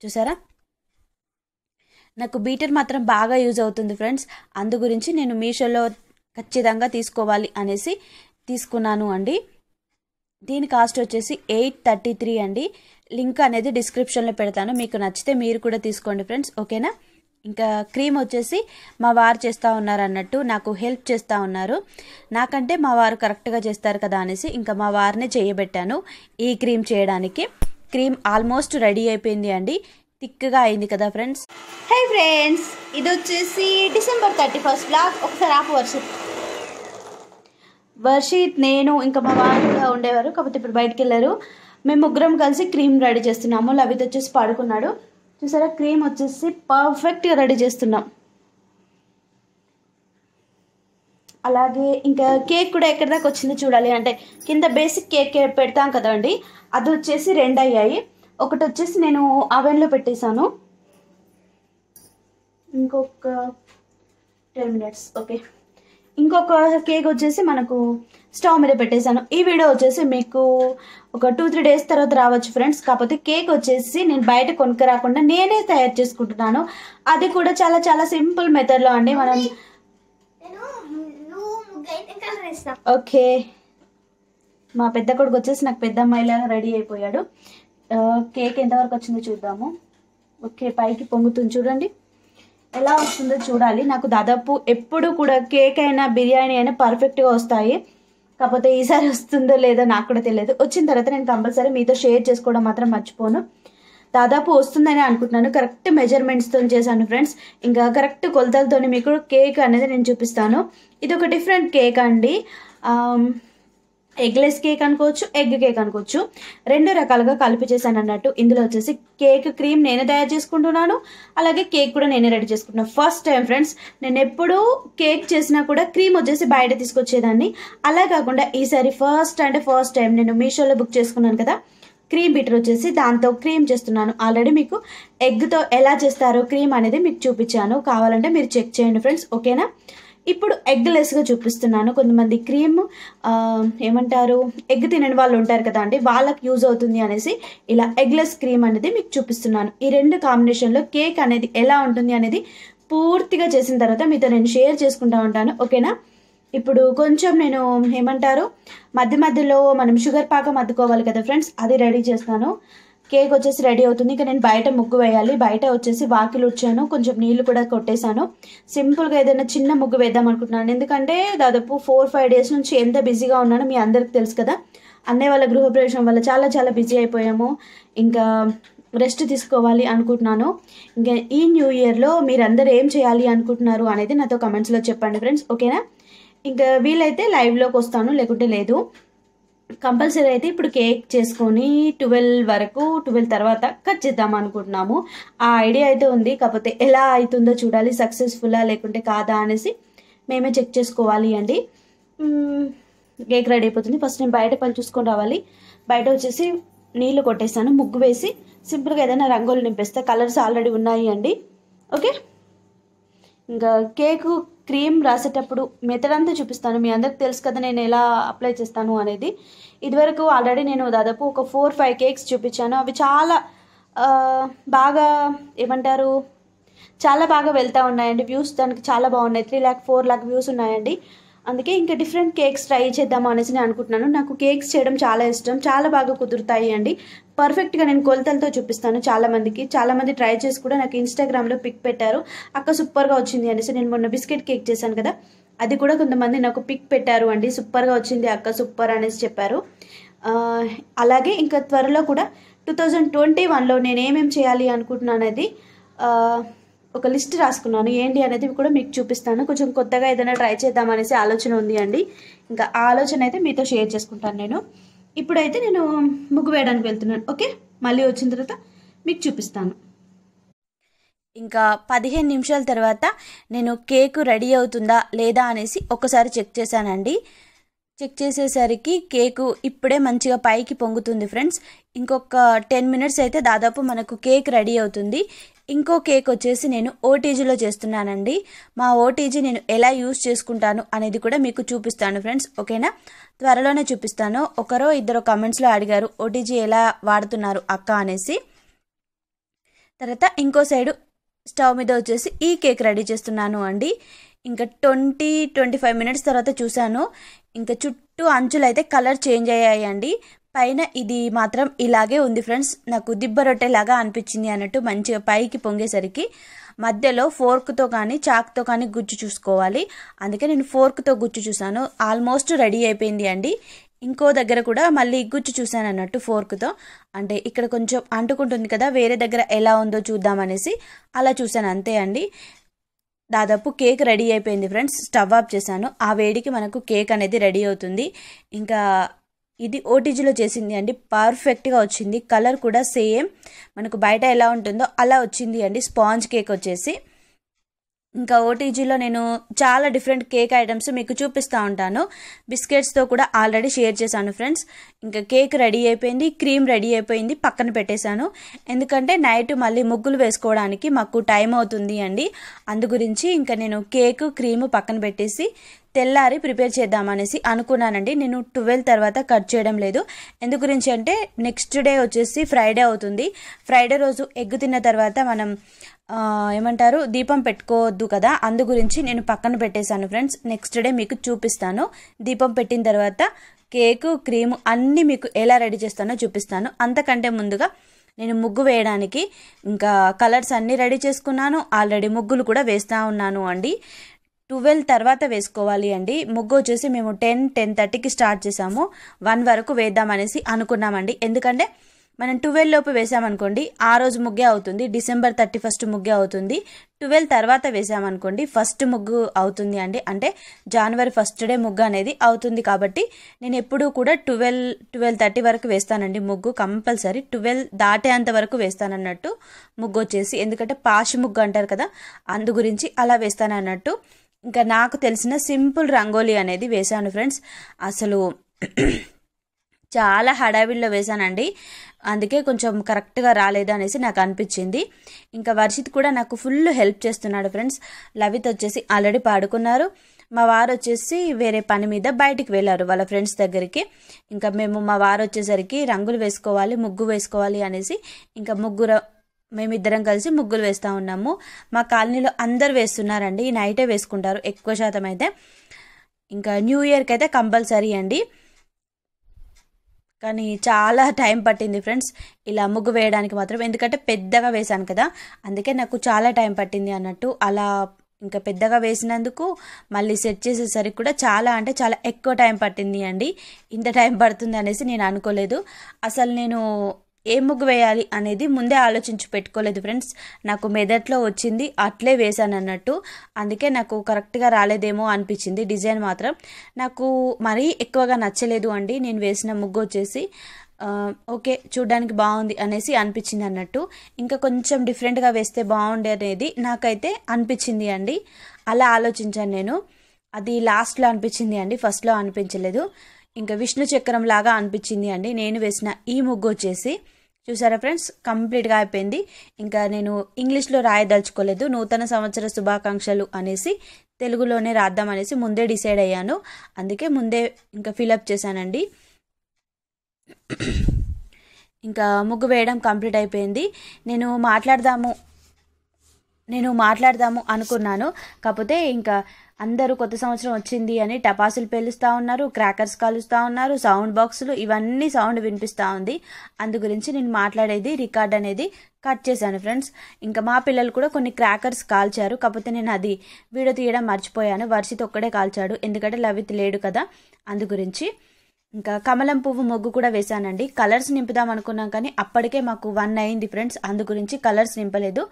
చూసారా నాకు బీటర్ మాత్రం బాగా యూజ్ అవుతుంది ఫ్రెండ్స్ అందు గురించి నేను మీషోలో ఖచ్చితంగా తీసుకోవాలి అనేసి తీసుకున్నాను అండి దీని కాస్ట్ వచ్చేసి ఎయిట్ థర్టీ త్రీ అండి లింక్ అనేది డిస్క్రిప్షన్లో పెడతాను మీకు నచ్చితే మీరు కూడా తీసుకోండి ఫ్రెండ్స్ ఓకేనా ఇంకా క్రీమ్ వచ్చేసి మా వారు చేస్తూ ఉన్నారు అన్నట్టు నాకు హెల్ప్ చేస్తూ ఉన్నారు నాకంటే మా వారు కరెక్ట్గా చేస్తారు కదా అనేసి ఇంకా మా వారినే చేయబెట్టాను ఈ క్రీమ్ చేయడానికి క్రీమ్ ఆల్మోస్ట్ రెడీ అయిపోయింది అండి థిక్గా అయింది కదా ఫ్రెండ్స్ హై ఫ్రెండ్స్ ఇది వచ్చేసి డిసెంబర్ థర్టీ ఫస్ట్ బ్లాక్ ఒకసారి ఆపు వర్షిత్ వర్షిత్ నేను ఇంకా మా వాళ్ళు కూడా ఉండేవారు కాకపోతే ఇప్పుడు బయటకు వెళ్ళారు మేము ముగ్గురం కలిసి క్రీమ్ రెడీ చేస్తున్నాము లవిత్ వచ్చేసి పడుకున్నాడు చూసారా క్రీమ్ వచ్చేసి పర్ఫెక్ట్గా రెడీ చేస్తున్నాం అలాగే ఇంకా కేక్ కూడా ఎక్కడి దాకా వచ్చిందో చూడాలి అంటే కింద బేసిక్ కేక్ పెడతాం కదండి అది వచ్చేసి రెండు అయ్యాయి ఒకటి వచ్చేసి నేను అవెన్లో పెట్టేశాను ఇంకొక టెన్ మినిట్స్ ఓకే ఇంకొక కేక్ వచ్చేసి మనకు స్టవ్ మీద పెట్టేశాను ఈ వీడియో వచ్చేసి మీకు ఒక టూ త్రీ డేస్ తర్వాత రావచ్చు ఫ్రెండ్స్ కాకపోతే కేక్ వచ్చేసి నేను బయట కొనుక్క రాకుండా నేనే తయారు చేసుకుంటున్నాను అది కూడా చాలా చాలా సింపుల్ మెథడ్లో అండి మనం ఓకే మా పెద్ద కొడుకు వచ్చేసి నాకు పెద్ద అమ్మాయిలాగా రెడీ అయిపోయాడు కేక్ ఎంతవరకు వచ్చిందో చూద్దాము ఓకే పైకి పొంగుతుంది చూడండి ఎలా వస్తుందో చూడాలి నాకు దాదాపు ఎప్పుడు కూడా కేక్ అయినా బిర్యానీ అయినా పర్ఫెక్ట్గా వస్తాయి కాకపోతే ఈసారి వస్తుందో లేదో నాకు కూడా తెలియదు వచ్చిన తర్వాత నేను కంపల్సరీ మీతో షేర్ చేసుకోవడం మాత్రం మర్చిపోను దాదాపు వస్తుందని అనుకుంటున్నాను కరెక్ట్ మెజర్మెంట్స్తో చేశాను ఫ్రెండ్స్ ఇంకా కరెక్ట్ కొలతలతో మీకు కేక్ అనేది నేను చూపిస్తాను ఇది ఒక డిఫరెంట్ కేక్ అండి ఎగ్లెస్ కేక్ అనుకోవచ్చు ఎగ్ కేక్ అనుకోవచ్చు రెండు రకాలుగా కలిపి చేశాను అన్నట్టు ఇందులో వచ్చేసి కేక్ క్రీమ్ నేనే తయారు చేసుకుంటున్నాను అలాగే కేక్ కూడా నేనే రెడీ చేసుకుంటున్నాను ఫస్ట్ టైం ఫ్రెండ్స్ నేను ఎప్పుడూ కేక్ చేసినా కూడా క్రీమ్ వచ్చేసి బయట తీసుకొచ్చేదాన్ని అలా కాకుండా ఈసారి ఫస్ట్ అంటే ఫస్ట్ టైం నేను మీషోలో బుక్ చేసుకున్నాను కదా క్రీమ్ బిటర్ వచ్చేసి దాంతో క్రీమ్ చేస్తున్నాను ఆల్రెడీ మీకు ఎగ్తో ఎలా చేస్తారో క్రీమ్ అనేది మీకు చూపించాను కావాలంటే మీరు చెక్ చేయండి ఫ్రెండ్స్ ఓకేనా ఇప్పుడు ఎగ్ చూపిస్తున్నాను కొంతమంది క్రీమ్ ఏమంటారు ఎగ్ తినని వాళ్ళు ఉంటారు కదా అండి వాళ్ళకి యూజ్ అవుతుంది అనేసి ఇలా ఎగ్లెస్ క్రీమ్ అనేది మీకు చూపిస్తున్నాను ఈ రెండు కాంబినేషన్లో కేక్ అనేది ఎలా ఉంటుంది అనేది పూర్తిగా చేసిన తర్వాత మీతో నేను షేర్ చేసుకుంటా ఉంటాను ఓకేనా ఇప్పుడు కొంచెం నేను ఏమంటారు మధ్య మధ్యలో మనం షుగర్ పాకం అద్దుకోవాలి కదా ఫ్రెండ్స్ అది రెడీ చేస్తాను కేక్ వచ్చేసి రెడీ అవుతుంది ఇంకా నేను బయట ముగ్గు వేయాలి బయట వచ్చేసి వాకిలు వచ్చాను కొంచెం నీళ్లు కూడా కొట్టేశాను సింపుల్గా ఏదైనా చిన్న ముగ్గు వేద్దాం అనుకుంటున్నాను ఎందుకంటే దాదాపు ఫోర్ ఫైవ్ డేస్ నుంచి ఎంత బిజీగా ఉన్నానో మీ అందరికి తెలుసు కదా అన్నయ్య వాళ్ళ గృహప్రవేశం వల్ల చాలా చాలా బిజీ అయిపోయాము ఇంకా రెస్ట్ తీసుకోవాలి అనుకుంటున్నాను ఇంకా ఈ న్యూ ఇయర్లో మీరందరూ ఏం చేయాలి అనుకుంటున్నారు అనేది నాతో కమెంట్స్లో చెప్పండి ఫ్రెండ్స్ ఓకేనా ఇంకా వీలైతే లైవ్లోకి వస్తాను లేకుంటే లేదు కంపల్సరీ అయితే ఇప్పుడు కేక్ చేసుకొని ట్వెల్వ్ వరకు ట్వెల్వ్ తర్వాత కట్ చేద్దాం అనుకుంటున్నాము ఆ ఐడియా అయితే ఉంది కాకపోతే ఎలా అవుతుందో చూడాలి సక్సెస్ఫుల్లా లేకుంటే కాదా అనేసి మేమే చెక్ చేసుకోవాలి అండి కేక్ రెడీ అయిపోతుంది ఫస్ట్ నేను బయట పని చూసుకొని రావాలి బయట వచ్చేసి నీళ్ళు కొట్టేసాను ముగ్గు వేసి సింపుల్గా ఏదైనా రంగులు నింపేస్తే కలర్స్ ఆల్రెడీ ఉన్నాయి అండి ఓకే ఇంకా కేకు క్రీమ్ రాసేటప్పుడు మెథడ్ అంతా చూపిస్తాను మీ అందరికి తెలుసు కదా నేను ఎలా అప్లై చేస్తాను అనేది ఇదివరకు ఆల్రెడీ నేను దాదాపు ఒక ఫోర్ ఫైవ్ కేక్స్ చూపించాను అవి చాలా బాగా ఏమంటారు చాలా బాగా వెళ్తూ ఉన్నాయండి వ్యూస్ దానికి చాలా బాగున్నాయి three lakh four lakh views ఉన్నాయండి అందుకే ఇంకా డిఫరెంట్ కేక్స్ ట్రై చేద్దాం అనేసి నేను అనుకుంటున్నాను నాకు కేక్స్ చేయడం చాలా ఇష్టం చాలా బాగా కుదురుతాయి అండి పర్ఫెక్ట్గా నేను కొలతలతో చూపిస్తాను చాలామందికి చాలామంది ట్రై చేసి కూడా నాకు ఇన్స్టాగ్రామ్లో పిక్ పెట్టారు అక్క సూపర్గా వచ్చింది అనేసి నేను మొన్న బిస్కెట్ కేక్ చేశాను కదా అది కూడా కొంతమంది నాకు పిక్ పెట్టారు అండి సూపర్గా వచ్చింది అక్క సూపర్ అనేసి చెప్పారు అలాగే ఇంకా త్వరలో కూడా టూ థౌజండ్ ట్వంటీ వన్లో నేను ఏమేమి చేయాలి అనుకుంటున్నాను అది ఒక లిస్ట్ రాసుకున్నాను ఏంటి అనేది కూడా మీకు చూపిస్తాను కొంచెం కొత్తగా ఏదైనా ట్రై చేద్దామనేసి ఆలోచన ఉంది అండి ఇంకా ఆ ఆలోచన అయితే మీతో షేర్ చేసుకుంటాను నేను ఇప్పుడైతే నేను ముగ్గు వేయడానికి వెళ్తున్నాను ఓకే మళ్ళీ వచ్చిన తర్వాత మీకు చూపిస్తాను ఇంకా పదిహేను నిమిషాల తర్వాత నేను కేకు రెడీ అవుతుందా లేదా అనేసి ఒకసారి చెక్ చేశానండి చెక్ చేసేసరికి కేకు ఇప్పుడే మంచిగా పైకి పొంగుతుంది ఫ్రెండ్స్ ఇంకొక టెన్ మినిట్స్ అయితే దాదాపు మనకు కేక్ రెడీ అవుతుంది ఇంకో కేక్ వచ్చేసి నేను ఓటీజీలో చేస్తున్నానండి మా ఓటీజీ నేను ఎలా యూస్ చేసుకుంటాను అనేది కూడా మీకు చూపిస్తాను ఫ్రెండ్స్ ఓకేనా త్వరలోనే చూపిస్తాను ఒకరో ఇద్దరు కమెంట్స్లో అడిగారు ఓటీజీ ఎలా వాడుతున్నారు అక్క అనేసి తర్వాత ఇంకో సైడు స్టవ్ మీద వచ్చేసి ఈ కేక్ రెడీ చేస్తున్నాను అండి ఇంకా ట్వంటీ ట్వంటీ ఫైవ్ మినిట్స్ తర్వాత చూశాను ఇంకా చుట్టూ అంచులు అయితే కలర్ చేంజ్ అయ్యాయి అండి పైన ఇది మాత్రం ఇలాగే ఉంది ఫ్రెండ్స్ నాకు దిబ్బ రొట్టెలాగా అనిపించింది అన్నట్టు మంచిగా పైకి పొంగేసరికి మధ్యలో ఫోర్క్తో కానీ చాక్తో కానీ గుచ్చు చూసుకోవాలి అందుకే నేను ఫోర్క్తో గుచ్చు చూసాను ఆల్మోస్ట్ రెడీ అయిపోయింది అండి ఇంకో దగ్గర కూడా మళ్ళీ గుచ్చి చూశాను అన్నట్టు ఫోర్క్తో అంటే ఇక్కడ కొంచెం అంటుకుంటుంది కదా వేరే దగ్గర ఎలా ఉందో చూద్దామనేసి అలా చూశాను అంతే అండి దాదాపు కేక్ రెడీ అయిపోయింది ఫ్రెండ్స్ స్టవ్ ఆఫ్ చేశాను ఆ వేడికి మనకు కేక్ అనేది రెడీ అవుతుంది ఇంకా ఇది ఓటీజీలో చేసింది అండి పర్ఫెక్ట్గా వచ్చింది కలర్ కూడా సేమ్ మనకు బయట ఎలా ఉంటుందో అలా వచ్చింది అండి స్పాంజ్ కేక్ వచ్చేసి ఇంకా ఓటీజీలో నేను చాలా డిఫరెంట్ కేక్ ఐటమ్స్ మీకు చూపిస్తూ ఉంటాను బిస్కెట్స్తో కూడా ఆల్రెడీ షేర్ చేశాను ఫ్రెండ్స్ ఇంకా కేక్ రెడీ అయిపోయింది క్రీమ్ రెడీ అయిపోయింది పక్కన పెట్టేశాను ఎందుకంటే నైట్ మళ్ళీ ముగ్గులు వేసుకోవడానికి మాకు టైం అవుతుంది అండి అందు గురించి ఇంకా నేను కేక్ క్రీమ్ పక్కన పెట్టేసి తెల్లారి ప్రిపేర్ చేద్దామనేసి అనుకున్నానండి నేను ట్వెల్వ్ తర్వాత కట్ చేయడం లేదు ఎందు గురించి అంటే నెక్స్ట్ డే వచ్చేసి ఫ్రైడే అవుతుంది ఫ్రైడే రోజు ఎగ్గు తిన్న తర్వాత మనం ఏమంటారు దీపం పెట్టుకోవద్దు కదా అందు గురించి నేను పక్కన పెట్టేశాను ఫ్రెండ్స్ నెక్స్ట్ డే మీకు చూపిస్తాను దీపం పెట్టిన తర్వాత కేకు క్రీము అన్నీ మీకు ఎలా రెడీ చేస్తానో చూపిస్తాను అంతకంటే ముందుగా నేను ముగ్గు వేయడానికి ఇంకా కలర్స్ అన్నీ రెడీ చేసుకున్నాను ఆల్రెడీ ముగ్గులు కూడా వేస్తూ ఉన్నాను అండి ట్వెల్వ్ తర్వాత వేసుకోవాలి అండి ముగ్గు వచ్చేసి మేము టెన్ టెన్ థర్టీకి స్టార్ట్ చేసాము వన్ వరకు వేద్దామనేసి అనుకున్నామండి ఎందుకంటే మనం ట్వెల్వ్ లోపు వేసామనుకోండి ఆ రోజు ముగ్గే అవుతుంది డిసెంబర్ థర్టీ ఫస్ట్ ముగ్గే అవుతుంది ట్వెల్వ్ తర్వాత వేసామనుకోండి ఫస్ట్ ముగ్గు అవుతుంది అండి అంటే జనవరి ఫస్ట్ డే ముగ్గు అనేది అవుతుంది కాబట్టి నేను ఎప్పుడూ కూడా ట్వెల్వ్ ట్వెల్వ్ థర్టీ వరకు వేస్తానండి ముగ్గు కంపల్సరీ ట్వెల్వ్ దాటేంత వరకు వేస్తానన్నట్టు ముగ్గు వచ్చేసి ఎందుకంటే పాషి ముగ్గు అంటారు కదా అందు గురించి అలా వేస్తానన్నట్టు ఇంకా నాకు తెలిసిన సింపుల్ రంగోలీ అనేది వేశాను ఫ్రెండ్స్ అసలు చాలా హడావిడిలో వేశానండి అందుకే కొంచెం కరెక్ట్గా రాలేదు అనేసి నాకు అనిపించింది ఇంకా వర్షిత్ కూడా నాకు ఫుల్ హెల్ప్ చేస్తున్నాడు ఫ్రెండ్స్ లవిత్ వచ్చేసి ఆల్రెడీ పాడుకున్నారు మా వారు వచ్చేసి వేరే పని మీద బయటికి వెళ్ళారు వాళ్ళ ఫ్రెండ్స్ దగ్గరికి ఇంకా మేము మా వారు వచ్చేసరికి రంగులు వేసుకోవాలి ముగ్గు వేసుకోవాలి అనేసి ఇంకా ముగ్గురు మేమిద్దరం కలిసి ముగ్గులు వేస్తూ ఉన్నాము మా కాలనీలో అందరు వేస్తున్నారండి ఈ నైటే వేసుకుంటారు ఎక్కువ శాతం అయితే ఇంకా న్యూ ఇయర్కి అయితే కంపల్సరీ అండి కానీ చాలా టైం పట్టింది ఫ్రెండ్స్ ఇలా ముగ్గు వేయడానికి మాత్రం ఎందుకంటే పెద్దగా వేశాను కదా అందుకే నాకు చాలా టైం పట్టింది అన్నట్టు అలా ఇంకా పెద్దగా వేసినందుకు మళ్ళీ సెట్ చేసేసరికి కూడా చాలా అంటే చాలా ఎక్కువ టైం పట్టింది అండి ఇంత టైం పడుతుంది అనేసి నేను అనుకోలేదు అసలు నేను ఏ ముగ్గు వేయాలి అనేది ముందే ఆలోచించి పెట్టుకోలేదు ఫ్రెండ్స్ నాకు మెదట్లో వచ్చింది అట్లే వేశాను అన్నట్టు అందుకే నాకు కరెక్ట్గా రాలేదేమో అనిపించింది డిజైన్ మాత్రం నాకు మరీ ఎక్కువగా నచ్చలేదు అండి నేను వేసిన ముగ్గు వచ్చేసి ఓకే చూడ్డానికి బాగుంది అనేసి అనిపించింది అన్నట్టు ఇంకా కొంచెం డిఫరెంట్గా వేస్తే బాగుండి అనేది నాకైతే అనిపించింది అండి అలా ఆలోచించాను నేను అది లాస్ట్లో అనిపించింది అండి ఫస్ట్లో అనిపించలేదు ఇంకా విష్ణు చక్రం లాగా అనిపించింది అండి నేను వేసిన ఈ ముగ్గు వచ్చేసి చూసారా ఫ్రెండ్స్ కంప్లీట్గా అయిపోయింది ఇంకా నేను ఇంగ్లీష్లో రాయదలుచుకోలేదు నూతన సంవత్సర శుభాకాంక్షలు అనేసి తెలుగులోనే రాద్దాం అనేసి ముందే డిసైడ్ అయ్యాను అందుకే ముందే ఇంకా ఫిలప్ చేశానండి ఇంకా ముగ్గు వేయడం కంప్లీట్ అయిపోయింది నేను మాట్లాడదాము నేను మాట్లాడదాము అనుకున్నాను కాకపోతే ఇంకా అందరూ కొత్త సంవత్సరం వచ్చింది అని టపాసులు పేలుస్తూ ఉన్నారు క్రాకర్స్ కాలుస్తూ ఉన్నారు సౌండ్ బాక్సులు ఇవన్నీ సౌండ్ వినిపిస్తూ ఉంది అందు గురించి నేను మాట్లాడేది రికార్డ్ అనేది కట్ చేశాను ఫ్రెండ్స్ ఇంకా మా పిల్లలు కూడా కొన్ని క్రాకర్స్ కాల్చారు కాకపోతే నేను అది వీడియో తీయడం మర్చిపోయాను వర్షిత్ ఒక్కడే కాల్చాడు ఎందుకంటే లవిత్ లేడు కదా అందు గురించి ఇంకా కమలం పువ్వు మొగ్గు కూడా వేశానండి కలర్స్ నింపుదాం అనుకున్నాం కానీ అప్పటికే మాకు వన్ అయింది ఫ్రెండ్స్ అందు గురించి కలర్స్ నింపలేదు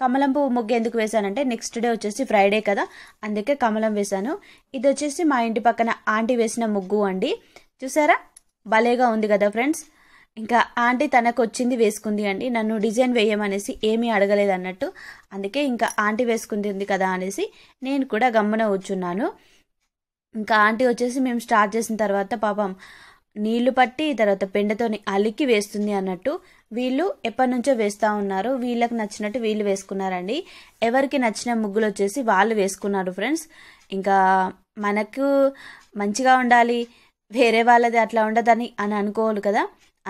కమలం పువ్వు మొగ్గు ఎందుకు వేశానంటే నెక్స్ట్ డే వచ్చేసి ఫ్రైడే కదా అందుకే కమలం వేశాను ఇది వచ్చేసి మా ఇంటి పక్కన ఆంటీ వేసిన ముగ్గు అండి చూసారా భలేగా ఉంది కదా ఫ్రెండ్స్ ఇంకా ఆంటీ తనకు వచ్చింది వేసుకుంది అండి నన్ను డిజైన్ వేయమనేసి ఏమీ అడగలేదు అన్నట్టు అందుకే ఇంకా ఆంటీ వేసుకుంది కదా అనేసి నేను కూడా గమ్మున కూర్చున్నాను ఇంకా ఆంటీ వచ్చేసి మేము స్టార్ట్ చేసిన తర్వాత పాపం నీళ్లు పట్టి తర్వాత పెండతోని అలికి వేస్తుంది అన్నట్టు వీళ్ళు ఎప్పటి నుంచో వేస్తూ ఉన్నారు వీళ్ళకి నచ్చినట్టు వీళ్ళు వేసుకున్నారండి ఎవరికి నచ్చిన ముగ్గులు వచ్చేసి వాళ్ళు వేసుకున్నారు ఫ్రెండ్స్ ఇంకా మనకు మంచిగా ఉండాలి వేరే వాళ్ళది అట్లా ఉండదని అని అనుకోవాలి కదా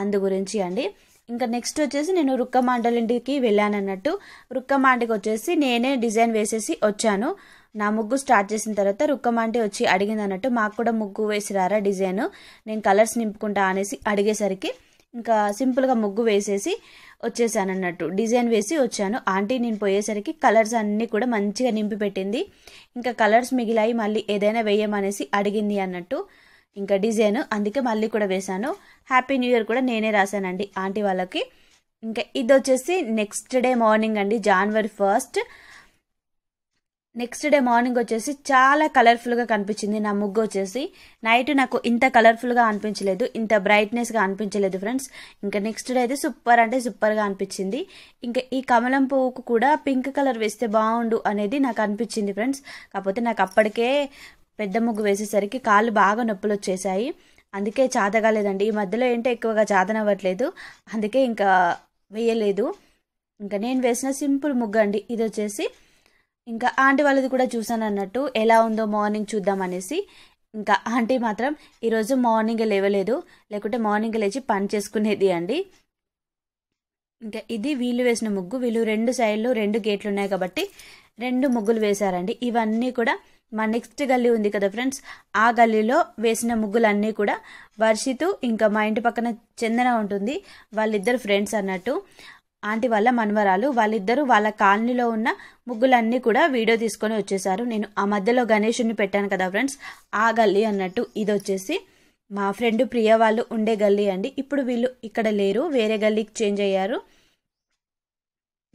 అందు గురించి అండి ఇంకా నెక్స్ట్ వచ్చేసి నేను రుక్కమాండలింటికి వెళ్ళాను అన్నట్టు రుక్కమాండకి వచ్చేసి నేనే డిజైన్ వేసేసి వచ్చాను నా ముగ్గు స్టార్ట్ చేసిన తర్వాత రుక్కమాంటి వచ్చి అడిగింది అన్నట్టు మాకు కూడా ముగ్గు వేసిరారా డిజైన్ నేను కలర్స్ నింపుకుంటా అనేసి అడిగేసరికి ఇంకా సింపుల్గా ముగ్గు వేసేసి వచ్చేసాను అన్నట్టు డిజైన్ వేసి వచ్చాను ఆంటీ నేను పోయేసరికి కలర్స్ అన్నీ కూడా మంచిగా నింపి పెట్టింది ఇంకా కలర్స్ మిగిలాయి మళ్ళీ ఏదైనా వేయమనేసి అడిగింది అన్నట్టు ఇంకా డిజైన్ అందుకే మళ్ళీ కూడా వేశాను హ్యాపీ న్యూ ఇయర్ కూడా నేనే రాశానండి ఆంటీ వాళ్ళకి ఇంకా ఇది వచ్చేసి నెక్స్ట్ డే మార్నింగ్ అండి January first next day morning వచ్చేసి చాలా కలర్ఫుల్గా కనిపించింది నా ముగ్గు వచ్చేసి నైట్ నాకు ఇంత కలర్ఫుల్గా అనిపించలేదు ఇంత బ్రైట్నెస్గా అనిపించలేదు ఫ్రెండ్స్ ఇంకా నెక్స్ట్ డే అయితే సూపర్ అంటే సూపర్గా అనిపించింది ఇంకా ఈ కమలం పువ్వుకు కూడా పింక్ కలర్ వేస్తే బాగుండు అనేది నాకు అనిపించింది ఫ్రెండ్స్ కాకపోతే నాకు అప్పటికే పెద్ద ముగ్గు వేసేసరికి కాళ్ళు బాగా నొప్పులు వచ్చేసాయి అందుకే చాదగాలేదండి ఈ మధ్యలో ఏంటో ఎక్కువగా చాదనవ్వట్లేదు అందుకే ఇంకా వేయలేదు ఇంకా నేను వేసిన సింపుల్ ముగ్గు అండి ఇది వచ్చేసి ఇంకా ఆంటీ వాళ్ళది కూడా చూసాను అన్నట్టు ఎలా ఉందో మార్నింగ్ చూద్దాం అనేసి ఇంకా ఆంటీ మాత్రం ఈరోజు మార్నింగ్ లేవలేదు లేకుంటే మార్నింగ్ లేచి పని చేసుకునేది అండి ఇంకా ఇది వీళ్ళు వేసిన ముగ్గు వీళ్ళు రెండు సైడ్లు రెండు గేట్లు ఉన్నాయి కాబట్టి రెండు ముగ్గులు వేశారండి ఇవన్నీ కూడా మా నెక్స్ట్ గల్లీ ఉంది కదా ఫ్రెండ్స్ ఆ గల్లీలో వేసిన ముగ్గులన్నీ కూడా వర్షితు ఇంకా మా ఇంటి పక్కన చందన ఉంటుంది వాళ్ళిద్దరు ఫ్రెండ్స్ అన్నట్టు ఆంటీ వాళ్ళ మనవరాలు వాళ్ళిద్దరూ వాళ్ళ కాలనీలో ఉన్న ముగ్గులన్నీ కూడా వీడియో తీసుకొని వచ్చేసారు నేను ఆ మధ్యలో గణేషుని పెట్టాను కదా ఫ్రెండ్స్ ఆ గల్లీ అన్నట్టు ఇది వచ్చేసి మా ఫ్రెండ్ ప్రియ వాళ్ళు ఉండే గల్లీ అండి ఇప్పుడు వీళ్ళు ఇక్కడ లేరు వేరే గల్లీకి చేంజ్ అయ్యారు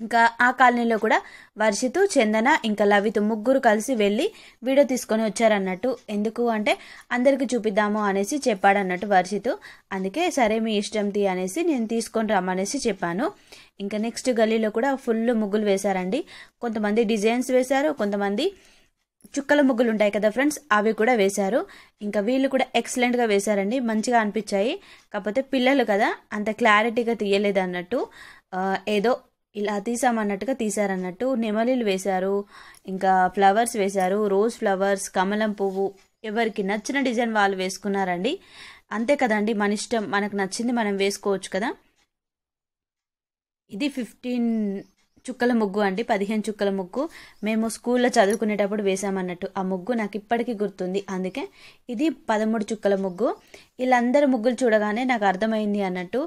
ఇంకా ఆ కాలనీలో కూడా వర్షితు చందన ఇంకా లవిత ముగ్గురు కలిసి వెళ్ళి వీడియో తీసుకొని వచ్చారన్నట్టు ఎందుకు అంటే అందరికీ చూపిద్దాము అనేసి చెప్పాడన్నట్టు వర్షితు అందుకే సరే మీ ఇష్టం తీ అనేసి నేను తీసుకొని రమ్మనేసి చెప్పాను ఇంకా నెక్స్ట్ గల్లీలో కూడా ఫుల్ ముగ్గులు వేశారండి కొంతమంది డిజైన్స్ వేశారు కొంతమంది చుక్కల ముగ్గులు ఉంటాయి కదా ఫ్రెండ్స్ అవి కూడా వేశారు ఇంకా వీళ్ళు కూడా ఎక్సలెంట్గా వేశారండి మంచిగా అనిపించాయి కాకపోతే పిల్లలు కదా అంత క్లారిటీగా తీయలేదు అన్నట్టు ఏదో ఇలా తీసామన్నట్టుగా తీసారన్నట్టు నెమలీలు వేశారు ఇంకా ఫ్లవర్స్ వేశారు రోజ్ ఫ్లవర్స్ కమలం పువ్వు ఎవరికి నచ్చిన డిజైన్ వాళ్ళు వేసుకున్నారండి అంతే కదండి మన ఇష్టం మనకు నచ్చింది మనం వేసుకోవచ్చు కదా ఇది ఫిఫ్టీన్ చుక్కల ముగ్గు అండి పదిహేను చుక్కల ముగ్గు మేము స్కూల్లో చదువుకునేటప్పుడు వేసామన్నట్టు ఆ ముగ్గు నాకు ఇప్పటికీ గుర్తుంది అందుకే ఇది పదమూడు చుక్కల ముగ్గు వీళ్ళందరి ముగ్గులు చూడగానే నాకు అర్థమైంది అన్నట్టు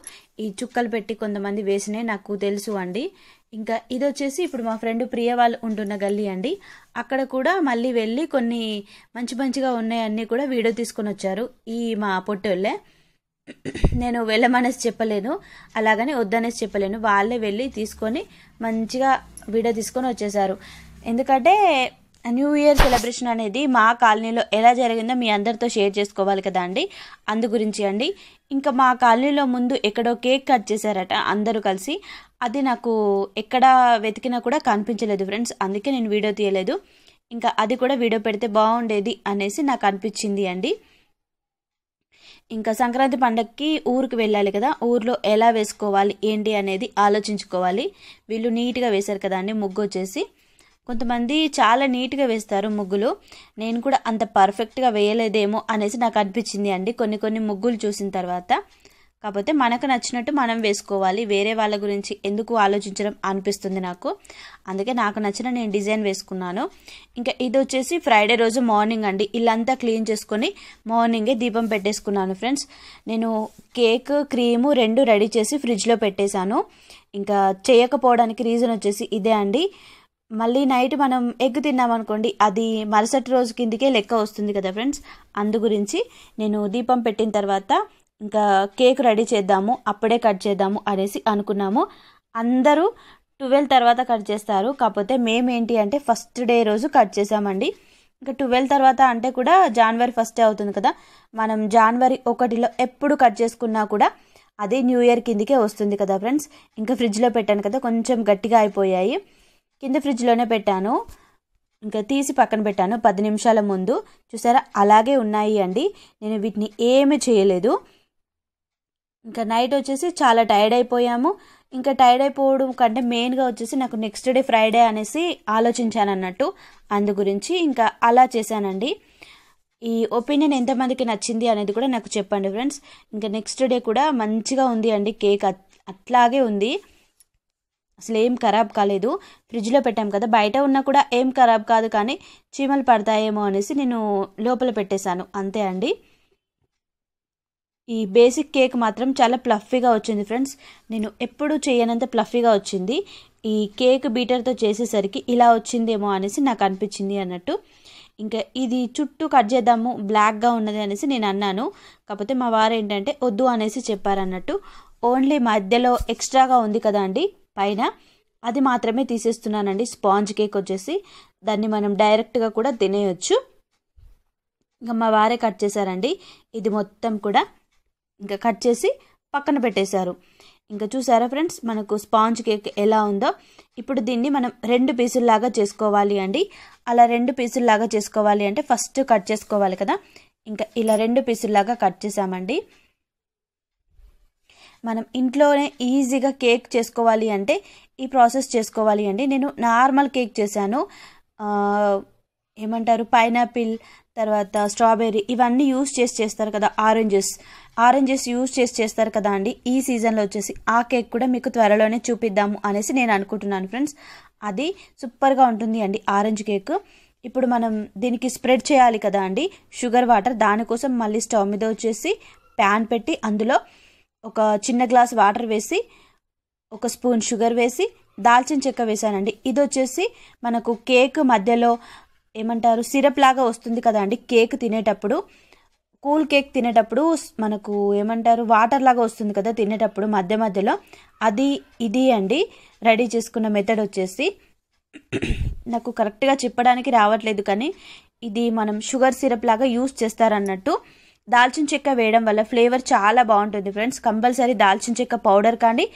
ఈ చుక్కలు పెట్టి కొంతమంది వేసినాయి నాకు తెలుసు అండి ఇంకా ఇది వచ్చేసి ఇప్పుడు మా ఫ్రెండ్ ప్రియ వాళ్ళు ఉంటున్న గల్లీ అండి అక్కడ కూడా మళ్ళీ వెళ్ళి కొన్ని మంచి మంచిగా ఉన్నాయన్నీ కూడా వీడియో తీసుకొని వచ్చారు ఈ మా పొట్టోళ్ళే నేను వెళ్ళమనేసి చెప్పలేను అలాగని వద్దనేసి చెప్పలేను వాళ్ళే వెళ్ళి తీసుకొని మంచిగా వీడియో తీసుకొని వచ్చేసారు ఎందుకంటే న్యూ ఇయర్ సెలబ్రేషన్ అనేది మా కాలనీలో ఎలా జరిగిందో మీ అందరితో షేర్ చేసుకోవాలి కదా అండి అందు గురించి అండి ఇంకా మా కాలనీలో ముందు ఎక్కడో కేక్ కట్ చేశారట అందరూ కలిసి అది నాకు ఎక్కడ వెతికినా కూడా కనిపించలేదు ఫ్రెండ్స్ అందుకే నేను వీడియో తీయలేదు ఇంకా అది కూడా వీడియో పెడితే బాగుండేది అనేసి నాకు అనిపించింది అండి ఇంకా సంక్రాంతి పండగకి ఊరికి వెళ్ళాలి కదా ఊర్లో ఎలా వేసుకోవాలి ఏంటి అనేది ఆలోచించుకోవాలి వీళ్ళు నీట్గా వేశారు కదా అండి ముగ్గు వచ్చేసి కొంతమంది చాలా నీట్గా వేస్తారు ముగ్గులు నేను కూడా అంత పర్ఫెక్ట్గా వేయలేదేమో అనేసి నాకు అనిపించింది అండి కొన్ని కొన్ని ముగ్గులు చూసిన తర్వాత కాకపోతే మనకు నచ్చినట్టు మనం వేసుకోవాలి వేరే వాళ్ళ గురించి ఎందుకు ఆలోచించడం అనిపిస్తుంది నాకు అందుకే నాకు నచ్చిన నేను డిజైన్ వేసుకున్నాను ఇంకా ఇది వచ్చేసి ఫ్రైడే రోజు మార్నింగ్ అండి ఇల్లంతా క్లీన్ చేసుకొని మార్నింగే దీపం పెట్టేసుకున్నాను ఫ్రెండ్స్ నేను కేక్ క్రీము రెండు రెడీ చేసి ఫ్రిడ్జ్లో పెట్టేశాను ఇంకా చేయకపోవడానికి రీజన్ వచ్చేసి ఇదే అండి మళ్ళీ నైట్ మనం ఎగ్ తిన్నామనుకోండి అది మరుసటి రోజు కిందికే లెక్క వస్తుంది కదా ఫ్రెండ్స్ అందు గురించి నేను దీపం పెట్టిన తర్వాత ఇంకా కేక్ రెడీ చేద్దాము అప్పుడే కట్ చేద్దాము అనేసి అనుకున్నాము అందరూ ట్వెల్వ్ తర్వాత కట్ చేస్తారు కాకపోతే మేమేంటి అంటే ఫస్ట్ డే రోజు కట్ చేసామండి ఇంకా ట్వెల్వ్ తర్వాత అంటే కూడా జనవరి ఫస్టే అవుతుంది కదా మనం జనవరి ఒకటిలో ఎప్పుడు కట్ చేసుకున్నా కూడా అదే న్యూ ఇయర్ కిందికే వస్తుంది కదా ఫ్రెండ్స్ ఇంకా ఫ్రిడ్జ్లో పెట్టాను కదా కొంచెం గట్టిగా అయిపోయాయి కింద ఫ్రిడ్జ్లోనే పెట్టాను ఇంకా తీసి పక్కన పెట్టాను పది నిమిషాల ముందు చూసారా అలాగే ఉన్నాయి అండి నేను వీటిని ఏమీ చేయలేదు ఇంకా నైట్ వచ్చేసి చాలా టైర్డ్ అయిపోయాము ఇంకా టైర్డ్ అయిపోవడం కంటే మెయిన్గా వచ్చేసి నాకు నెక్స్ట్ డే ఫ్రైడే అనేసి ఆలోచించాను అన్నట్టు అందు గురించి ఇంకా అలా చేశానండి ఈ ఒపీనియన్ ఎంతమందికి నచ్చింది అనేది కూడా నాకు చెప్పండి ఫ్రెండ్స్ ఇంకా నెక్స్ట్ డే కూడా మంచిగా ఉంది అండి కేక్ అట్లాగే ఉంది అసలు ఏం ఖరాబ్ కాలేదు ఫ్రిడ్జ్లో పెట్టాం కదా బయట ఉన్నా కూడా ఏం ఖరాబ్ కాదు కానీ చీమలు పడతాయేమో అనేసి నేను లోపల పెట్టేశాను అంతే అండి ఈ బేసిక్ కేక్ మాత్రం చాలా ప్లఫీగా వచ్చింది ఫ్రెండ్స్ నేను ఎప్పుడు చేయనంత ప్లఫీగా వచ్చింది ఈ కేక్ బీటర్తో చేసేసరికి ఇలా వచ్చిందేమో అనేసి నాకు అనిపించింది అన్నట్టు ఇంకా ఇది చుట్టూ కట్ చేద్దాము బ్లాక్గా ఉన్నది అనేసి నేను అన్నాను కాకపోతే మా వారు ఏంటంటే వద్దు అనేసి చెప్పారన్నట్టు ఓన్లీ మధ్యలో ఎక్స్ట్రాగా ఉంది కదా అండి పైన అది మాత్రమే తీసేస్తున్నానండి స్పాంజ్ కేక్ వచ్చేసి దాన్ని మనం డైరెక్ట్గా కూడా తినేయచ్చు ఇంకా మా వారే కట్ చేశారండి ఇది మొత్తం కూడా ఇంకా కట్ చేసి పక్కన పెట్టేశారు ఇంకా చూసారా ఫ్రెండ్స్ మనకు స్పాంజ్ కేక్ ఎలా ఉందో ఇప్పుడు దీన్ని మనం రెండు పీసుల్లాగా చేసుకోవాలి అండి అలా రెండు పీసుల్లాగా చేసుకోవాలి అంటే ఫస్ట్ కట్ చేసుకోవాలి కదా ఇంకా ఇలా రెండు పీసుల్లాగా కట్ చేసామండి మనం ఇంట్లోనే ఈజీగా కేక్ చేసుకోవాలి అంటే ఈ ప్రాసెస్ చేసుకోవాలి అండి నేను నార్మల్ కేక్ చేశాను ఏమంటారు పైనాపిల్ తర్వాత స్ట్రాబెర్రీ ఇవన్నీ యూస్ చేసి చేస్తారు కదా ఆరెంజెస్ ఆరెంజెస్ యూజ్ చేసి చేస్తారు కదా అండి ఈ సీజన్లో వచ్చేసి ఆ కేక్ కూడా మీకు త్వరలోనే చూపిద్దాము అనేసి నేను అనుకుంటున్నాను ఫ్రెండ్స్ అది సూపర్గా ఉంటుంది అండి ఆరెంజ్ కేక్ ఇప్పుడు మనం దీనికి స్ప్రెడ్ చేయాలి కదా అండి షుగర్ వాటర్ దానికోసం మళ్ళీ స్టవ్ మీద వచ్చేసి ప్యాన్ పెట్టి అందులో ఒక చిన్న గ్లాస్ వాటర్ వేసి ఒక స్పూన్ షుగర్ వేసి దాల్చిన చెక్క వేసానండి ఇది వచ్చేసి మనకు కేక్ మధ్యలో ఏమంటారు సిరప్ లాగా వస్తుంది కదా అండి కేక్ తినేటప్పుడు కూల్ కేక్ తినేటప్పుడు మనకు ఏమంటారు వాటర్ లాగా వస్తుంది కదా తినేటప్పుడు మధ్య మధ్యలో అది ఇది అండి రెడీ చేసుకున్న మెథడ్ వచ్చేసి నాకు కరెక్ట్గా చెప్పడానికి రావట్లేదు కానీ ఇది మనం షుగర్ సిరప్ లాగా యూస్ చేస్తారన్నట్టు దాల్చిన చెక్క వేయడం వల్ల ఫ్లేవర్ చాలా బాగుంటుంది ఫ్రెండ్స్ కంపల్సరీ దాల్చిన చెక్క పౌడర్ కానీ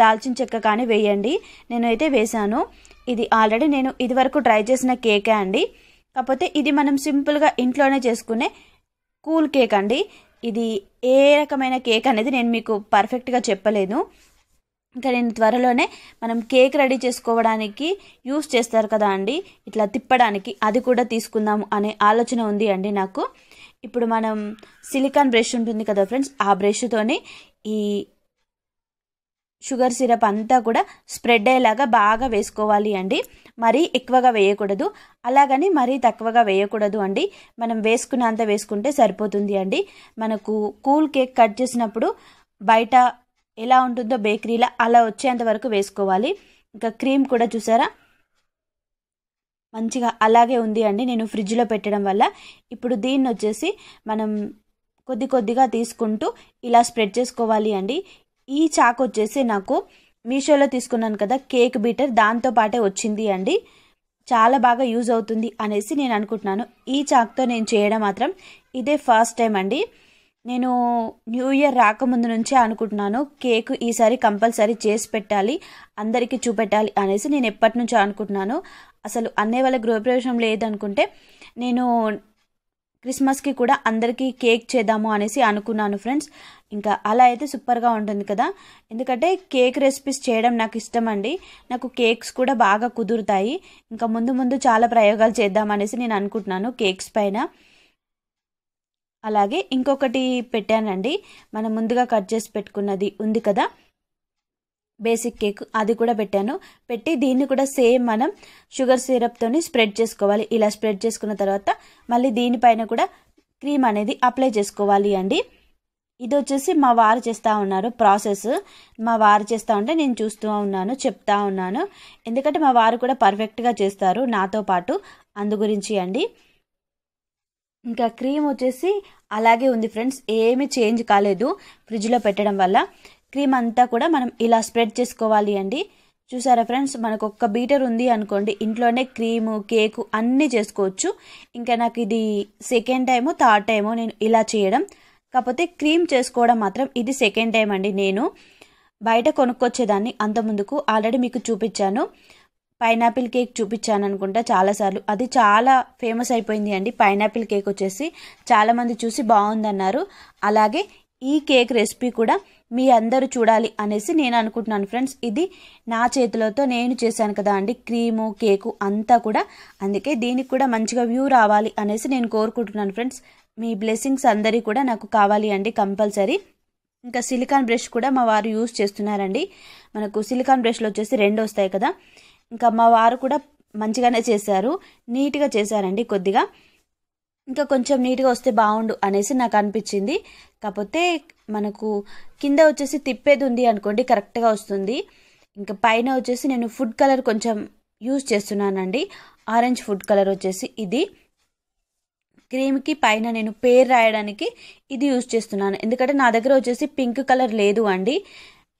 దాల్చిన చెక్క కానీ వేయండి నేనైతే వేశాను ఇది ఆల్రెడీ నేను ఇదివరకు ట్రై చేసిన కేకే అండి కాకపోతే ఇది మనం సింపుల్గా ఇంట్లోనే చేసుకునే కూల్ కేక్ అండి ఇది ఏ రకమైన కేక్ అనేది నేను మీకు పర్ఫెక్ట్గా చెప్పలేను ఇంకా నేను త్వరలోనే మనం కేక్ రెడీ చేసుకోవడానికి యూస్ చేస్తారు కదా అండి ఇట్లా తిప్పడానికి అది కూడా తీసుకుందాము అనే ఆలోచన ఉంది అండి నాకు ఇప్పుడు మనం సిలికాన్ బ్రష్ ఉంటుంది కదా ఫ్రెండ్స్ ఆ బ్రష్తోని ఈ షుగర్ సిరప్ అంతా కూడా స్ప్రెడ్ అయ్యేలాగా బాగా వేసుకోవాలి అండి మరీ ఎక్కువగా వేయకూడదు అలాగని మరీ తక్కువగా వేయకూడదు అండి మనం వేసుకున్నంత వేసుకుంటే సరిపోతుంది అండి మనకు కూల్ కేక్ కట్ చేసినప్పుడు బయట ఎలా ఉంటుందో బేకరీలో అలా వచ్చేంత వరకు వేసుకోవాలి ఇంకా క్రీమ్ కూడా చూసారా మంచిగా అలాగే ఉంది అండి నేను ఫ్రిడ్జ్లో పెట్టడం వల్ల ఇప్పుడు దీన్ని వచ్చేసి మనం కొద్ది కొద్దిగా తీసుకుంటూ ఇలా స్ప్రెడ్ చేసుకోవాలి అండి ఈ చాకు వచ్చేసి నాకు మీషోలో తీసుకున్నాను కదా కేక్ బీటర్ దాంతో పాటే వచ్చింది అండి చాలా బాగా యూజ్ అవుతుంది అనేసి నేను అనుకుంటున్నాను ఈ చాక్తో నేను చేయడం మాత్రం ఇదే ఫస్ట్ టైం అండి నేను న్యూ ఇయర్ రాకముందు నుంచే అనుకుంటున్నాను కేక్ ఈసారి కంపల్సరీ చేసి పెట్టాలి అందరికీ చూపెట్టాలి అనేసి నేను ఎప్పటి నుంచో అనుకుంటున్నాను అసలు అన్నే వాళ్ళ గృహప్రవేశం లేదనుకుంటే నేను క్రిస్మస్కి కూడా అందరికీ కేక్ చేద్దాము అనేసి అనుకున్నాను ఫ్రెండ్స్ ఇంకా అలా అయితే సూపర్గా ఉంటుంది కదా ఎందుకంటే కేక్ రెసిపీస్ చేయడం నాకు ఇష్టం అండి నాకు కేక్స్ కూడా బాగా కుదురుతాయి ఇంకా ముందు ముందు చాలా ప్రయోగాలు చేద్దాం అనేసి నేను అనుకుంటున్నాను కేక్స్ పైన అలాగే ఇంకొకటి పెట్టానండి మనం ముందుగా కట్ చేసి పెట్టుకున్నది ఉంది కదా బేసిక్ కేక్ అది కూడా పెట్టాను పెట్టి దీన్ని కూడా సేమ్ మనం షుగర్ సిరప్తో స్ప్రెడ్ చేసుకోవాలి ఇలా స్ప్రెడ్ చేసుకున్న తర్వాత మళ్ళీ దీనిపైన కూడా క్రీమ్ అనేది అప్లై చేసుకోవాలి అండి ఇది వచ్చేసి మా వారు చేస్తూ ఉన్నారు ప్రాసెస్ మా వారు చేస్తూ ఉంటే నేను చూస్తూ ఉన్నాను చెప్తా ఉన్నాను ఎందుకంటే మా వారు కూడా పర్ఫెక్ట్గా చేస్తారు నాతో పాటు అందు గురించి అండి ఇంకా క్రీమ్ వచ్చేసి అలాగే ఉంది ఫ్రెండ్స్ ఏమీ చేంజ్ కాలేదు ఫ్రిడ్జ్లో పెట్టడం వల్ల క్రీమ్ అంతా కూడా మనం ఇలా స్ప్రెడ్ చేసుకోవాలి అండి చూసారా ఫ్రెండ్స్ మనకు ఒక్క బీటర్ ఉంది అనుకోండి ఇంట్లోనే క్రీము కేకు అన్నీ చేసుకోవచ్చు ఇంకా నాకు ఇది సెకండ్ టైము థర్డ్ టైము నేను ఇలా చేయడం కాకపోతే క్రీమ్ చేసుకోవడం మాత్రం ఇది సెకండ్ టైం అండి నేను బయట కొనుక్కొచ్చేదాన్ని అంత ముందుకు ఆల్రెడీ మీకు చూపించాను పైనాపిల్ కేక్ చూపించాను అనుకుంటా చాలాసార్లు అది చాలా ఫేమస్ అయిపోయింది అండి పైనాపిల్ కేక్ వచ్చేసి చాలామంది చూసి బాగుందన్నారు అలాగే ఈ కేక్ రెసిపీ కూడా మీ అందరూ చూడాలి అనేసి నేను అనుకుంటున్నాను ఫ్రెండ్స్ ఇది నా చేతిలోతో నేను చేశాను కదా అండి క్రీము కేకు అంతా కూడా అందుకే దీనికి కూడా మంచిగా వ్యూ రావాలి అనేసి నేను కోరుకుంటున్నాను ఫ్రెండ్స్ మీ బ్లెస్సింగ్స్ అందరి కూడా నాకు కావాలి అండి కంపల్సరీ ఇంకా సిలికాన్ బ్రష్ కూడా మా వారు యూజ్ చేస్తున్నారండి మనకు సిలికాన్ బ్రష్లు వచ్చేసి రెండు వస్తాయి కదా ఇంకా మా వారు కూడా మంచిగానే చేశారు నీట్గా చేశారండి కొద్దిగా ఇంకా కొంచెం నీట్గా వస్తే బాగుండు అనేసి నాకు అనిపించింది కాకపోతే మనకు కింద వచ్చేసి తిప్పేది ఉంది అనుకోండి కరెక్ట్గా వస్తుంది ఇంకా పైన వచ్చేసి నేను ఫుడ్ కలర్ కొంచెం యూజ్ చేస్తున్నానండి ఆరెంజ్ ఫుడ్ కలర్ వచ్చేసి ఇది క్రీమ్కి పైన నేను పేరు రాయడానికి ఇది యూజ్ చేస్తున్నాను ఎందుకంటే నా దగ్గర వచ్చేసి పింక్ కలర్ లేదు అండి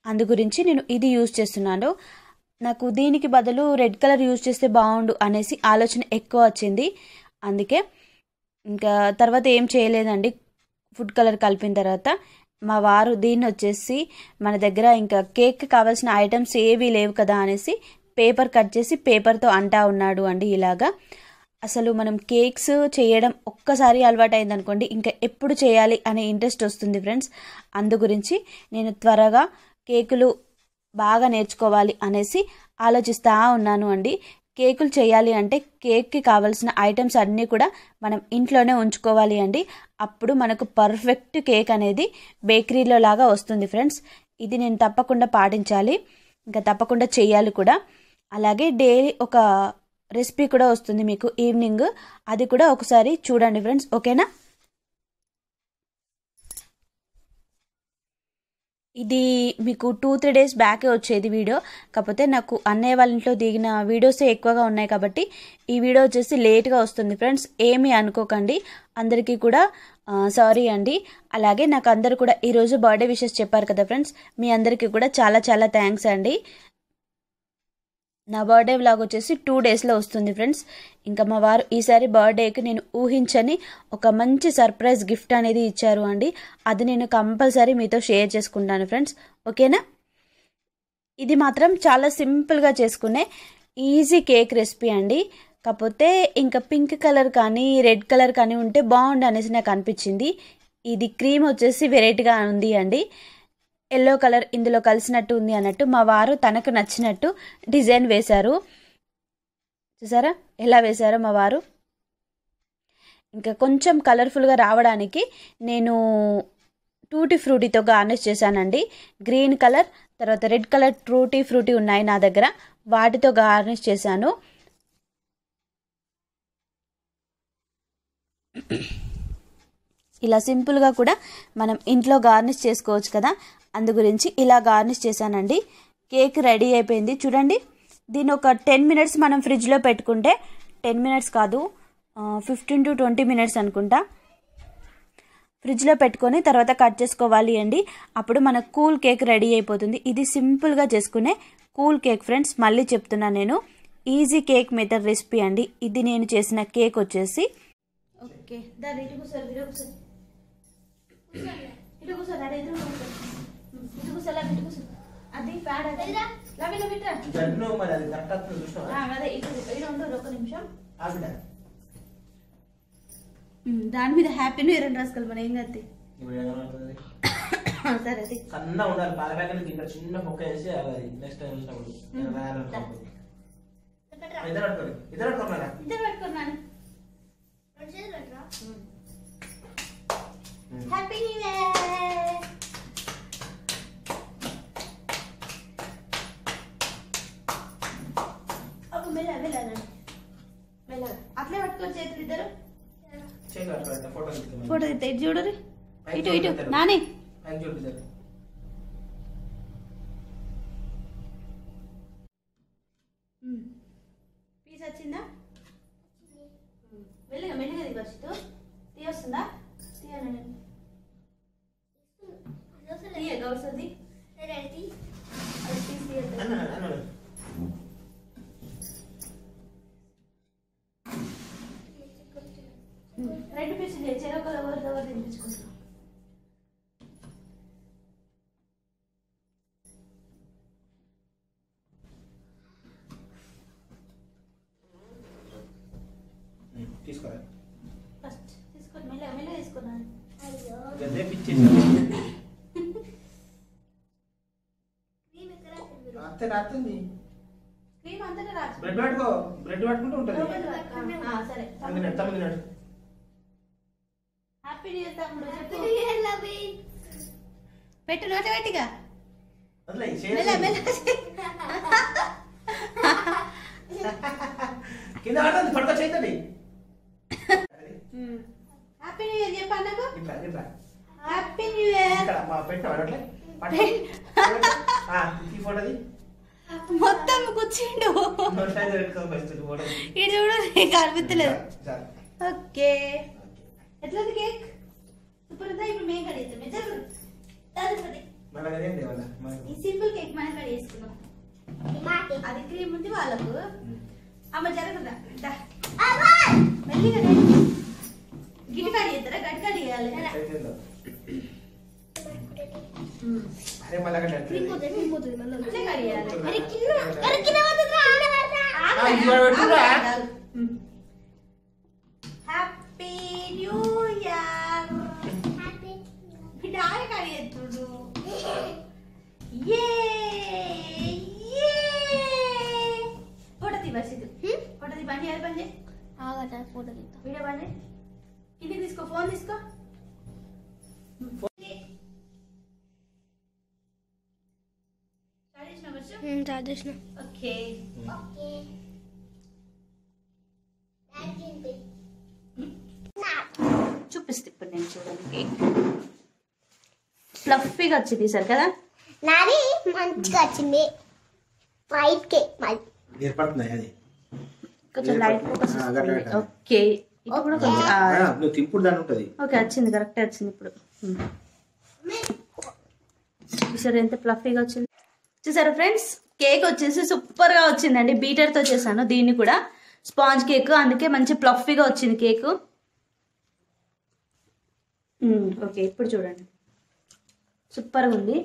అందు గురించి నేను ఇది యూజ్ చేస్తున్నాను నాకు దీనికి బదులు రెడ్ కలర్ యూజ్ చేస్తే బాగుండు అనేసి ఆలోచన ఎక్కువ వచ్చింది అందుకే ఇంకా తర్వాత ఏం చేయలేదండి ఫుడ్ కలర్ కలిపిన తర్వాత మా వారు దీన్ని వచ్చేసి మన దగ్గర ఇంకా కేక్ కావాల్సిన ఐటమ్స్ ఏవి లేవు కదా అనేసి పేపర్ కట్ చేసి పేపర్తో అంటా ఉన్నాడు అండి ఇలాగా అసలు మనం కేక్స్ చేయడం ఒక్కసారి అయింది అనుకోండి ఇంకా ఎప్పుడు చేయాలి అనే ఇంట్రెస్ట్ వస్తుంది ఫ్రెండ్స్ అందు గురించి నేను త్వరగా కేకులు బాగా నేర్చుకోవాలి అనేసి ఆలోచిస్తూ ఉన్నాను అండి కేకులు చేయాలి అంటే కేక్కి కావాల్సిన ఐటమ్స్ అన్నీ కూడా మనం ఇంట్లోనే ఉంచుకోవాలి అండి అప్పుడు మనకు పర్ఫెక్ట్ కేక్ అనేది బేకరీలో లాగా వస్తుంది ఫ్రెండ్స్ ఇది నేను తప్పకుండా పాటించాలి ఇంకా తప్పకుండా చేయాలి కూడా అలాగే డైలీ ఒక రెసిపీ కూడా వస్తుంది మీకు ఈవినింగ్ అది కూడా ఒకసారి చూడండి ఫ్రెండ్స్ ఓకేనా ఇది మీకు టూ త్రీ డేస్ బ్యాకే వచ్చేది వీడియో కాకపోతే నాకు అన్నయ్య వాళ్ళ ఇంట్లో దిగిన వీడియోసే ఎక్కువగా ఉన్నాయి కాబట్టి ఈ వీడియో వచ్చేసి లేట్గా వస్తుంది ఫ్రెండ్స్ ఏమీ అనుకోకండి అందరికీ కూడా సారీ అండి అలాగే నాకు అందరు కూడా ఈరోజు బర్త్డే విషెస్ చెప్పారు కదా ఫ్రెండ్స్ మీ అందరికీ కూడా చాలా చాలా థ్యాంక్స్ అండి నా బర్త్డే వ్లాగ్ వచ్చేసి టూ డేస్లో వస్తుంది ఫ్రెండ్స్ ఇంకా మా వారు ఈసారి బర్త్డేకి నేను ఊహించని ఒక మంచి సర్ప్రైజ్ గిఫ్ట్ అనేది ఇచ్చారు అండి అది నేను కంపల్సరీ మీతో షేర్ చేసుకుంటాను ఫ్రెండ్స్ ఓకేనా ఇది మాత్రం చాలా సింపుల్గా చేసుకునే ఈజీ కేక్ రెసిపీ అండి కాకపోతే ఇంకా పింక్ కలర్ కానీ రెడ్ కలర్ కానీ ఉంటే బాగుండు అనేసి నాకు అనిపించింది ఇది క్రీమ్ వచ్చేసి వెరైటీగా ఉంది అండి ఎల్లో కలర్ ఇందులో కలిసినట్టు ఉంది అన్నట్టు మా వారు తనకు నచ్చినట్టు డిజైన్ వేశారు చూసారా ఎలా వేశారో మా వారు ఇంకా కొంచెం కలర్ఫుల్గా రావడానికి నేను టూటీ ఫ్రూటీతో గార్నిష్ చేశానండి గ్రీన్ కలర్ తర్వాత రెడ్ కలర్ ట్రూటీ ఫ్రూటీ ఉన్నాయి నా దగ్గర వాటితో గార్నిష్ చేశాను ఇలా సింపుల్గా కూడా మనం ఇంట్లో గార్నిష్ చేసుకోవచ్చు కదా అందు గురించి ఇలా గార్నిష్ చేశానండి కేక్ రెడీ అయిపోయింది చూడండి దీని ఒక టెన్ మినిట్స్ మనం ఫ్రిడ్జ్లో పెట్టుకుంటే టెన్ మినిట్స్ కాదు ఫిఫ్టీన్ టు ట్వంటీ మినిట్స్ అనుకుంటా ఫ్రిడ్జ్లో పెట్టుకొని తర్వాత కట్ చేసుకోవాలి అండి అప్పుడు మన కూల్ కేక్ రెడీ అయిపోతుంది ఇది సింపుల్గా చేసుకునే కూల్ కేక్ ఫ్రెండ్స్ మళ్ళీ చెప్తున్నా నేను ఈజీ కేక్ మెథడ్ రెసిపీ అండి ఇది నేను చేసిన కేక్ వచ్చేసి ఓకే అది ప్యాడ్ నిమిషం దాని మీద హ్యాపీ న్యూ ఇయర్ రాసుకోవాలి మన ఏం కత్తి సరే అది సన్న ఉండాలి పాల ఇక్కడ చిన్న బొక్క వేసి అది నెక్స్ట్ టైం వచ్చినప్పుడు ఇద్దరు ఇద్దరు ఇద్దరు തെരച്ചു വിടൊരു ഇറ്റു ഇറ്റു നാനേ താങ്ക് യു అత్తే రాత్తుంది బ్రెడ్ పట్టుకో బ్రెడ్ పట్టుకుంటూ ఉంటుంది సరే తమ్ముడు తమ్ముడు నడు హ్యాపీ న్యూ ఇయర్ తమ్ముడు హ్యాపీ న్యూ పెట్టు నోట గట్టిగా కింద ఆడండి పడతా చేతండి హ్యాపీ న్యూ ఇయర్ చెప్పు అన్నకు హ్యాపీ న్యూ ఇయర్ పెట్టాడు అట్లా ఈ ఫోటోది మొత్తం కూర్చుండు ఇది చూడు నీకు అనిపించలేదు ఓకే ఎట్లా కేక్ సూపర్ ఉందా ఇప్పుడు మేము కట్ ఈ సింపుల్ కేక్ మనం కట్ చేసుకున్నాం అది క్రీమ్ ఉంది వాళ్ళకు అమ్మ జరగదా మెల్లిగా గిటి కట్ చేస్తారా గట్టి కట్ చేయాలి అరే మళ్ళీ అక్కడ హ్యాపీ న్యూ ఇయర్ డాలి కడి ఎత్తుడు తీసుకో ఫోన్ తీసుకో రాధేష్ణ ఓకే చూపిస్తే ఇప్పుడు నేను చూడండి ఫ్లఫీగా వచ్చింది సార్ కదా నాది మంచిగా వచ్చింది వైట్ కేక్ మరి కొంచెం లైట్ ఓకే ఇప్పుడు ఓకే వచ్చింది కరెక్టే వచ్చింది ఇప్పుడు సార్ ఎంత ఫ్లఫీగా వచ్చింది చూసారా ఫ్రెండ్స్ కేక్ వచ్చేసి సూపర్గా వచ్చిందండి బీటర్తో చేశాను దీన్ని కూడా స్పాంజ్ కేక్ అందుకే మంచి ప్లఫీగా వచ్చింది కేకు ఓకే ఇప్పుడు చూడండి సూపర్గా ఉంది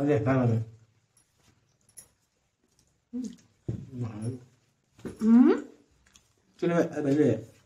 అదే Mm-hmm. 就那位，哎，不是。